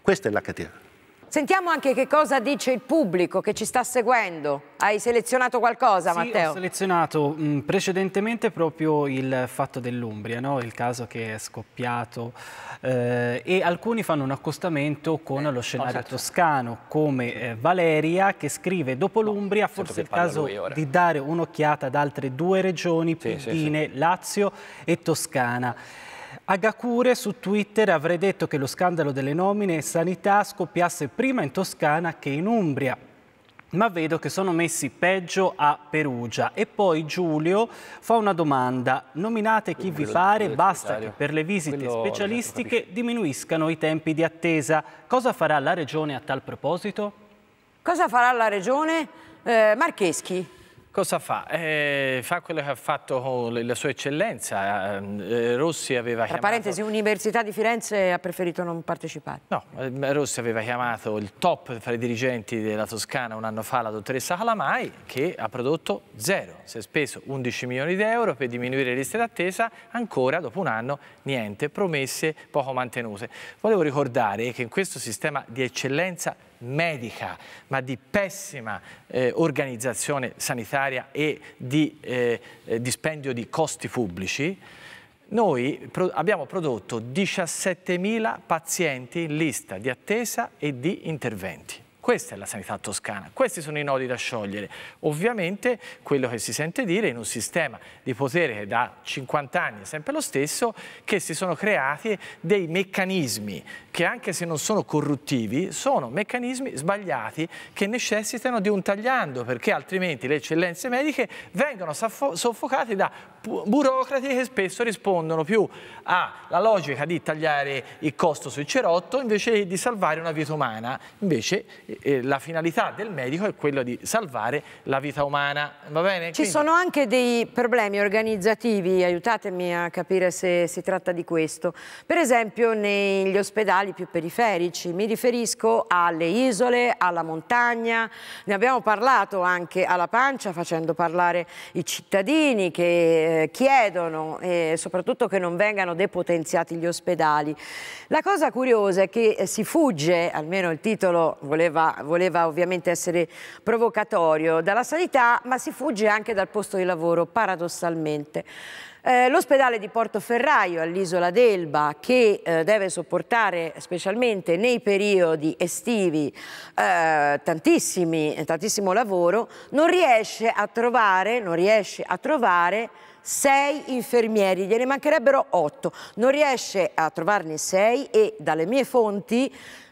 Questa è l'HTA. Sentiamo anche che cosa dice il pubblico che ci sta seguendo. Hai selezionato qualcosa, sì, Matteo? ho selezionato mh, mm, precedentemente proprio il fatto dell'Umbria, no? il caso che è scoppiato eh, e alcuni fanno un accostamento con eh, lo scenario certo. toscano, come eh, Valeria che scrive dopo l'Umbria no, certo forse è il caso di dare un'occhiata ad altre due regioni, sì, Pidine, sì, sì. Lazio e Toscana. Agacure su Twitter avrei detto che lo scandalo delle nomine e sanità scoppiasse prima in Toscana che in Umbria. Ma vedo che sono messi peggio a Perugia. E poi Giulio fa una domanda. Nominate chi vi pare, basta che per le visite specialistiche diminuiscano i tempi di attesa. Cosa farà la Regione a tal proposito? Cosa farà la Regione? Eh, Marcheschi, cosa fa? Eh, fa quello che ha fatto con la sua eccellenza. Eh, eh, Rossi aveva Tra chiamato... parentesi, Università di Firenze ha preferito non partecipare. No, eh, Rossi aveva chiamato il top fra i dirigenti della Toscana un anno fa, la dottoressa Calamai, che ha prodotto zero. Si è speso 11 milioni di euro per diminuire le liste d'attesa, ancora dopo un anno niente, promesse poco mantenute. Volevo ricordare che in questo sistema di eccellenza medica, ma di pessima eh, organizzazione sanitaria e di eh, eh dispendio di costi pubblici, noi pro abbiamo prodotto 17.000 pazienti in lista di attesa e di interventi. Questa è la sanità toscana, questi sono i nodi da sciogliere. Ovviamente quello che si sente dire in un sistema di potere che da 50 anni è sempre lo stesso, che si sono creati dei meccanismi che anche se non sono corruttivi, sono meccanismi sbagliati che necessitano di un tagliando, perché altrimenti le eccellenze mediche vengono soffocate da burocrati che spesso rispondono più alla logica di tagliare il costo sui cerotto invece di salvare una vita umana. Invece eh, la finalità del medico è quella di salvare la vita umana. Va bene? Ci Quindi... sono anche dei problemi organizzativi, aiutatemi a capire se si tratta di questo. Per esempio negli ospedali locali più periferici, mi riferisco alle isole, alla montagna, ne abbiamo parlato anche alla pancia facendo parlare i cittadini che eh, chiedono e soprattutto che non vengano depotenziati gli ospedali. La cosa curiosa è che eh, si fugge, almeno il titolo voleva, voleva ovviamente essere provocatorio, dalla sanità ma si fugge anche dal posto di lavoro paradossalmente. Eh, l'ospedale di Portoferraio all'isola d'Elba che eh, deve sopportare specialmente nei periodi estivi eh, tantissimo lavoro non riesce a trovare, non riesce a trovare sei infermieri, gliene mancherebbero otto, non riesce a trovarne sei e dalle mie fonti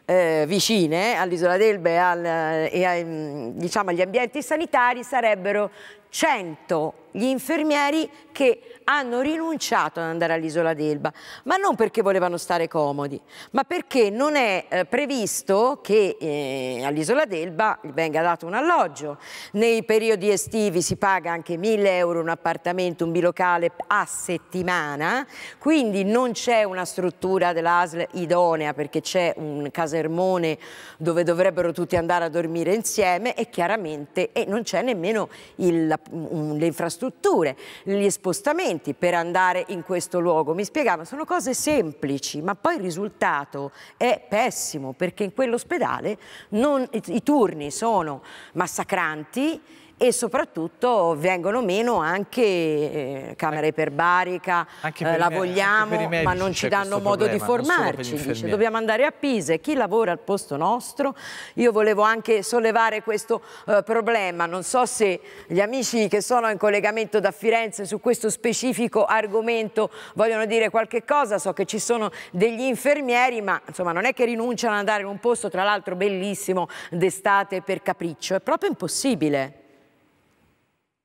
eh, vicine all'isola d'Elba e, al, eh, e ai, mm, diciamo, agli ambienti sanitari sarebbero 100 gli infermieri che hanno rinunciato ad andare all'isola d'Elba, ma non perché volevano stare comodi, ma perché non è eh, previsto che eh, all'isola d'Elba venga dato un alloggio. Nei periodi estivi si paga anche 1000 euro un appartamento, un bilocale a settimana, quindi non c'è una struttura dell'ASL idonea perché c'è un casermone dove dovrebbero tutti andare a dormire insieme e chiaramente e non c'è nemmeno il, la la, un, mm, le infrastrutture, gli spostamenti per andare in questo luogo. Mi spiegava, sono cose semplici, ma poi il risultato è pessimo perché in quell'ospedale i turni sono massacranti e soprattutto vengono meno anche eh, camere iperbarica, eh, la me, vogliamo ma non ci danno modo problema, di formarci, dice, dobbiamo andare a Pisa e chi lavora al posto nostro, io volevo anche sollevare questo eh, problema, non so se gli amici che sono in collegamento da Firenze su questo specifico argomento vogliono dire qualche cosa, so che ci sono degli infermieri ma insomma non è che rinunciano ad andare in un posto tra l'altro bellissimo d'estate per capriccio, è proprio impossibile.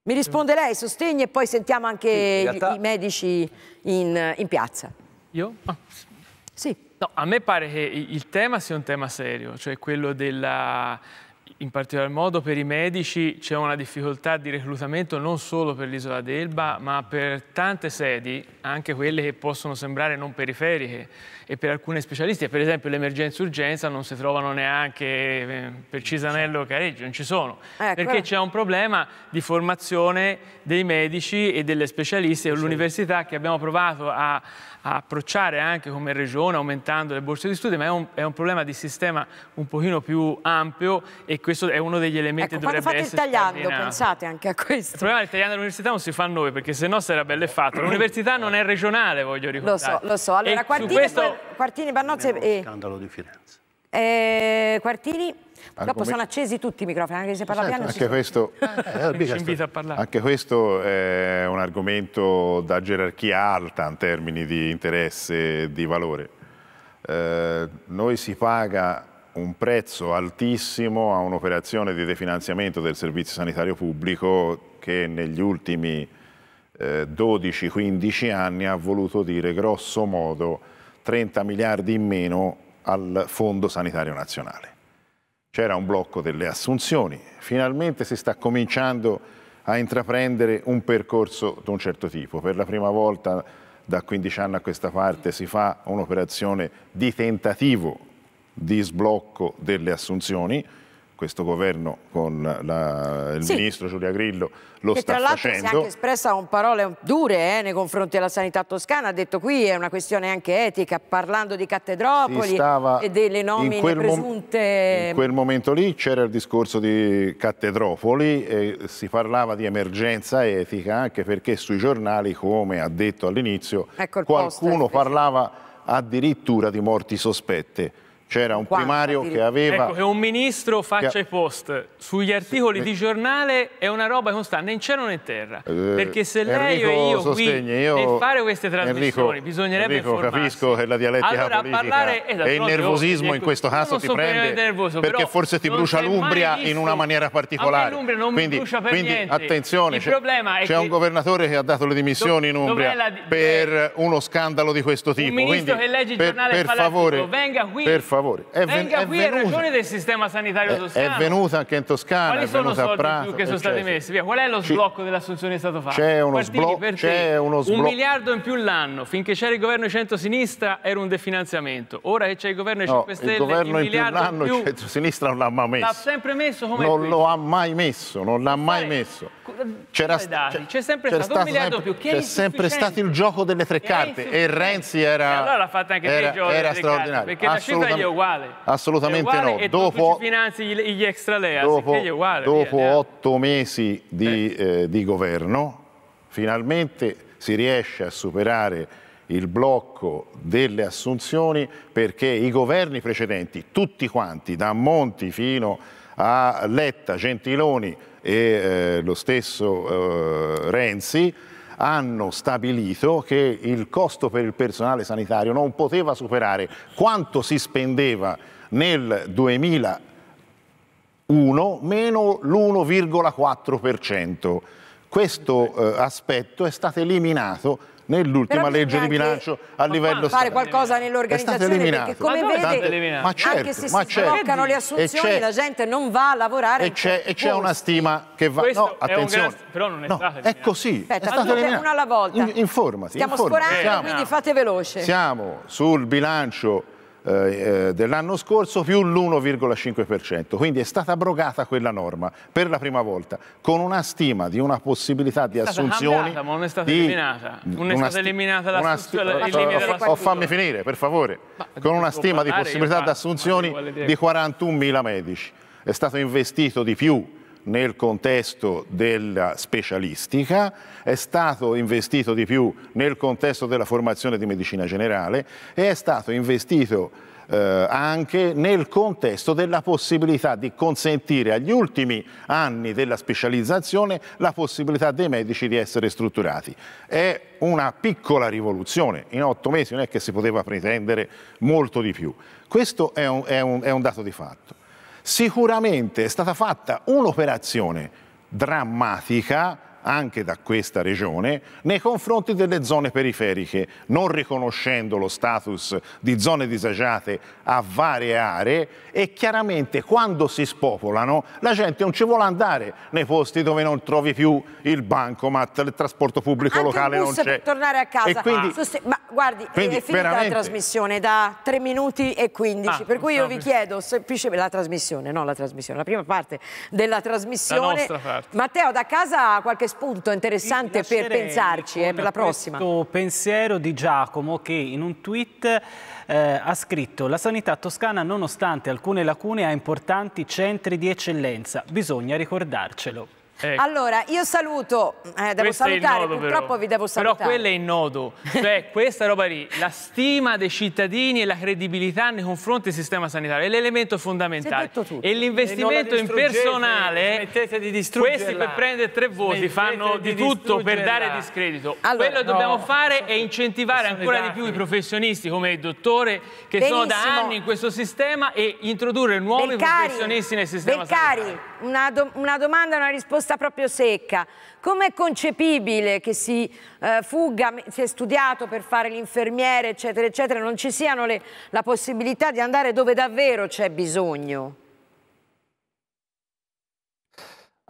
Mi risponde lei, sostegni e poi sentiamo anche sì, realtà... i medici in, in piazza. Io? Ah. Sì. No, a me pare che il tema sia un tema serio, cioè quello della in particolar modo per i medici c'è una difficoltà di reclutamento non solo per l'isola d'Elba, ma per tante sedi, anche quelle che possono sembrare non periferiche e per alcune specialisti, per esempio l'emergenza urgenza non si trovano neanche eh, per Cisanello o Careggio, non ci sono, ecco. perché c'è un problema di formazione dei medici e delle specialiste l'università che abbiamo provato a a approcciare anche come regione aumentando le borse di studio, ma è un, è un problema di sistema un pochino più ampio e questo è uno degli elementi ecco, che dovrebbe essere Quando fate il tagliando, pensate anche a questo. Il problema del tagliando all'università non si fa noi, perché se no sarebbe fatto. L'università non è regionale, voglio ricordare. Lo so, lo so. Allora, e Quartini, questo... Quartini Bannozzi... E... Scandalo di Firenze. Eh, Quartini... Però come... sono accesi tutti i microfoni, anche se parla certo, piano. Anche questo, ah, eh, ci eh, a parlare. Anche questo è un argomento da gerarchia alta in termini di interesse e di valore. Eh, noi si paga un prezzo altissimo a un'operazione di definanziamento del servizio sanitario pubblico che negli ultimi eh, 12-15 anni ha voluto dire grosso modo 30 miliardi in meno al Fondo Sanitario Nazionale c'era un blocco delle assunzioni, finalmente si sta cominciando a intraprendere un percorso di un certo tipo. Per la prima volta da 15 anni a questa parte si fa un'operazione di tentativo di sblocco delle assunzioni, questo governo con la, il sì. ministro Giulia Grillo lo che sta facendo. tra l'altro si è anche espressa con parole dure eh, nei confronti della sanità toscana, ha detto qui è una questione anche etica, parlando di cattedropoli e delle nomine presunte. In quel momento lì c'era il discorso di cattedropoli, eh, si parlava di emergenza etica anche perché sui giornali, come ha detto all'inizio, ecco qualcuno poster, parlava addirittura di morti sospette. C'era un primario che aveva... Ecco, che un ministro faccia che... i post sugli articoli sì. di giornale è una roba che non sta né in cielo né in terra. Eh, perché se lei Enrico e io sostegni, qui io... fare queste trasmissioni Enrico, bisognerebbe Enrico, informarsi. capisco che la dialettica allora, parlare, esatto, e il nervosismo io, in questo ecco, caso ti prende nervoso, perché forse ti brucia l'Umbria in una maniera particolare. l'Umbria non quindi, brucia per quindi, niente. attenzione, c'è un governatore che ha dato le dimissioni in Umbria per uno scandalo di questo tipo. Un ministro quindi, che legge il giornale per, per favore, venga qui per favore, favore. È ven- Venga è qui venuta. ragione del sistema sanitario è, toscano. È venuta anche in Toscana. Quali sono i soldi Prato, più che sono stati messi? Via. Qual è lo sblocco dell'assunzione che è stato fatto? C'è uno, sblocco. Un miliardo in più l'anno. Finché c'era il governo di centrosinistra era un definanziamento. Ora che c'è il governo di 5 Stelle, no, il governo il in più l'anno il centrosinistra non l'ha mai messo. L'ha sempre messo come Non lo ha mai messo, non l'ha mai messo. C'era c'è sempre stato, stato un miliardo sempre, più. C'è sempre stato il gioco delle tre carte e Renzi era... E allora l'ha fatta anche per il gioco Perché la scelta gli è uguale. Assolutamente uguale, no. E dopo, ci finanzi gli, gli lea, dopo, uguale, dopo via, otto mesi di, eh. eh, di governo, finalmente si riesce a superare il blocco delle assunzioni perché i governi precedenti, tutti quanti, da Monti fino a Letta, Gentiloni e eh, lo stesso eh, Renzi, hanno stabilito che il costo per il personale sanitario non poteva superare quanto si spendeva nel 2001 meno l'1,4%. Questo eh, aspetto è stato eliminato nell'ultima legge di bilancio a livello fare qualcosa nell'organizzazione perché come ma vede certo, ma certo, anche se ma si bloccano le assunzioni la gente non va a lavorare e c'è, una stima che va Questo no attenzione gran... però non è no, stata è così Aspetta, è stato eliminata una alla volta in, informati stiamo informati. sforando siamo, quindi fate veloce siamo sul bilancio eh, eh, dell'anno scorso più l'1,5%, quindi è stata abrogata quella norma per la prima volta con una stima di una possibilità di assunzioni ma non è stata di, eliminata non è stata eliminata la oh, eh, oh, fammi finire per favore ma, con una stima di possibilità di assunzioni di 41.000 medici è stato investito di più nel contesto della specialistica, è stato investito di più nel contesto della formazione di medicina generale e è stato investito eh, anche nel contesto della possibilità di consentire agli ultimi anni della specializzazione la possibilità dei medici di essere strutturati. È una piccola rivoluzione, in otto mesi non è che si poteva pretendere molto di più. Questo è un, è un, è un dato di fatto. Sicuramente è stata fatta un'operazione drammatica anche da questa regione nei confronti delle zone periferiche, non riconoscendo lo status di zone disagiate a varie aree e chiaramente quando si spopolano la gente non ci vuole andare nei posti dove non trovi più il bancomat, il trasporto pubblico anche locale non c'è. per tornare a casa. Quindi, Ma guardi, quindi è finita veramente... la trasmissione da 3 minuti e 15, ah, per cui io vi chiedo semplicemente la trasmissione, no la trasmissione, la prima parte della trasmissione. Matteo da casa ha qualche spunto interessante per pensarci, eh, per la prossima. Questo pensiero di Giacomo che in un tweet eh, ha scritto la sanità toscana nonostante alcune lacune ha importanti centri di eccellenza, bisogna ricordarcelo. Ecco. Allora, io saluto, eh, devo Questo salutare, nodo, purtroppo però. vi devo salutare. Però quello è il nodo, cioè questa roba lì, la stima dei cittadini e la credibilità nei confronti del sistema sanitario è l'elemento fondamentale. Detto tutto. E l'investimento in personale, di questi per prendere tre voti fanno di, di tutto per dare discredito. Allora, Quello che no, dobbiamo fare è incentivare ancora di più i professionisti come il dottore che Benissimo. sono da anni in questo sistema e introdurre nuovi Beccari, professionisti nel sistema Beccari. sanitario una, do una domanda una risposta proprio secca. Come è concepibile che si eh, fugga, si è studiato per fare l'infermiere, eccetera, eccetera, non ci siano le, la possibilità di andare dove davvero c'è bisogno?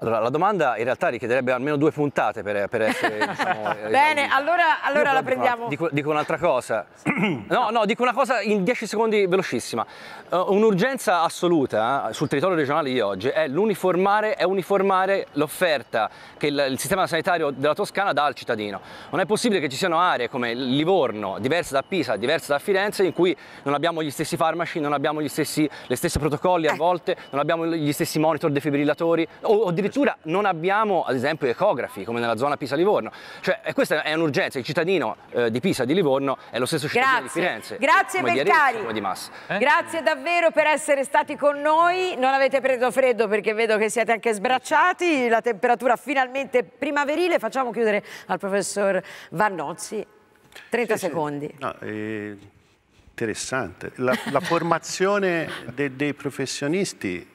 Allora, la domanda in realtà richiederebbe almeno due puntate per, per essere... diciamo, Bene, allora, allora la prendiamo. Dico, dico un'altra cosa. No, no, dico una cosa in dieci secondi velocissima. Uh, un'urgenza assoluta uh, sul territorio regionale di oggi è l'uniformare è uniformare l'offerta che il, il, sistema sanitario della Toscana dà al cittadino. Non è possibile che ci siano aree come Livorno, diverse da Pisa, diverse da Firenze, in cui non abbiamo gli stessi farmaci, non abbiamo gli stessi, le stesse protocolli a ecco. volte, non abbiamo gli stessi monitor defibrillatori o, o addirittura addirittura non abbiamo ad esempio ecografi come nella zona Pisa-Livorno. Cioè questa è un'urgenza, il cittadino eh, di Pisa, di Livorno è lo stesso cittadino Grazie. di Firenze. Grazie come Beccari. Di Arezzo, come di eh? Grazie davvero per essere stati con noi, non avete preso freddo perché vedo che siete anche sbracciati, la temperatura finalmente primaverile, facciamo chiudere al professor Vannozzi 30 sì, secondi. Sì. No, eh, interessante, la, la formazione de, dei professionisti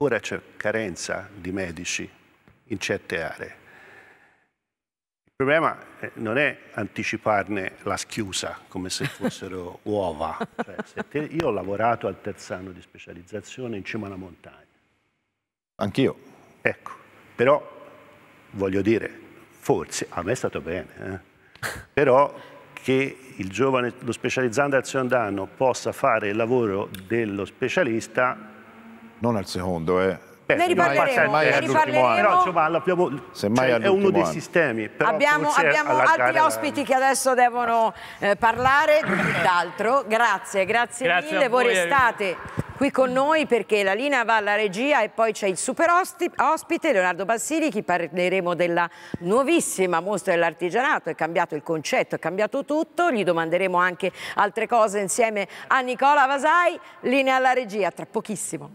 Ora c'è carenza di medici in certe aree. Il problema eh, non è anticiparne la schiusa come se fossero uova. Cioè, se te, io ho lavorato al terzano di specializzazione in cima alla montagna. Anch'io. Ecco, però voglio dire, forse, a me è stato bene, eh? però che il giovane, lo specializzando azione danno possa fare il lavoro dello specialista non al secondo, eh. Beh, ne riparleremo, ne riparleremo. Però Giovanna, abbiamo, cioè, è uno dei anno. sistemi. abbiamo, abbiamo altri la... ospiti che adesso devono eh, parlare di Grazie, grazie, grazie mille. Voi, restate qui con noi perché la linea va alla regia e poi c'è il super ospite Leonardo Bassiri che parleremo della nuovissima mostra dell'artigianato, è cambiato il concetto, è cambiato tutto, gli domanderemo anche altre cose insieme a Nicola Vasai, linea alla regia tra pochissimo.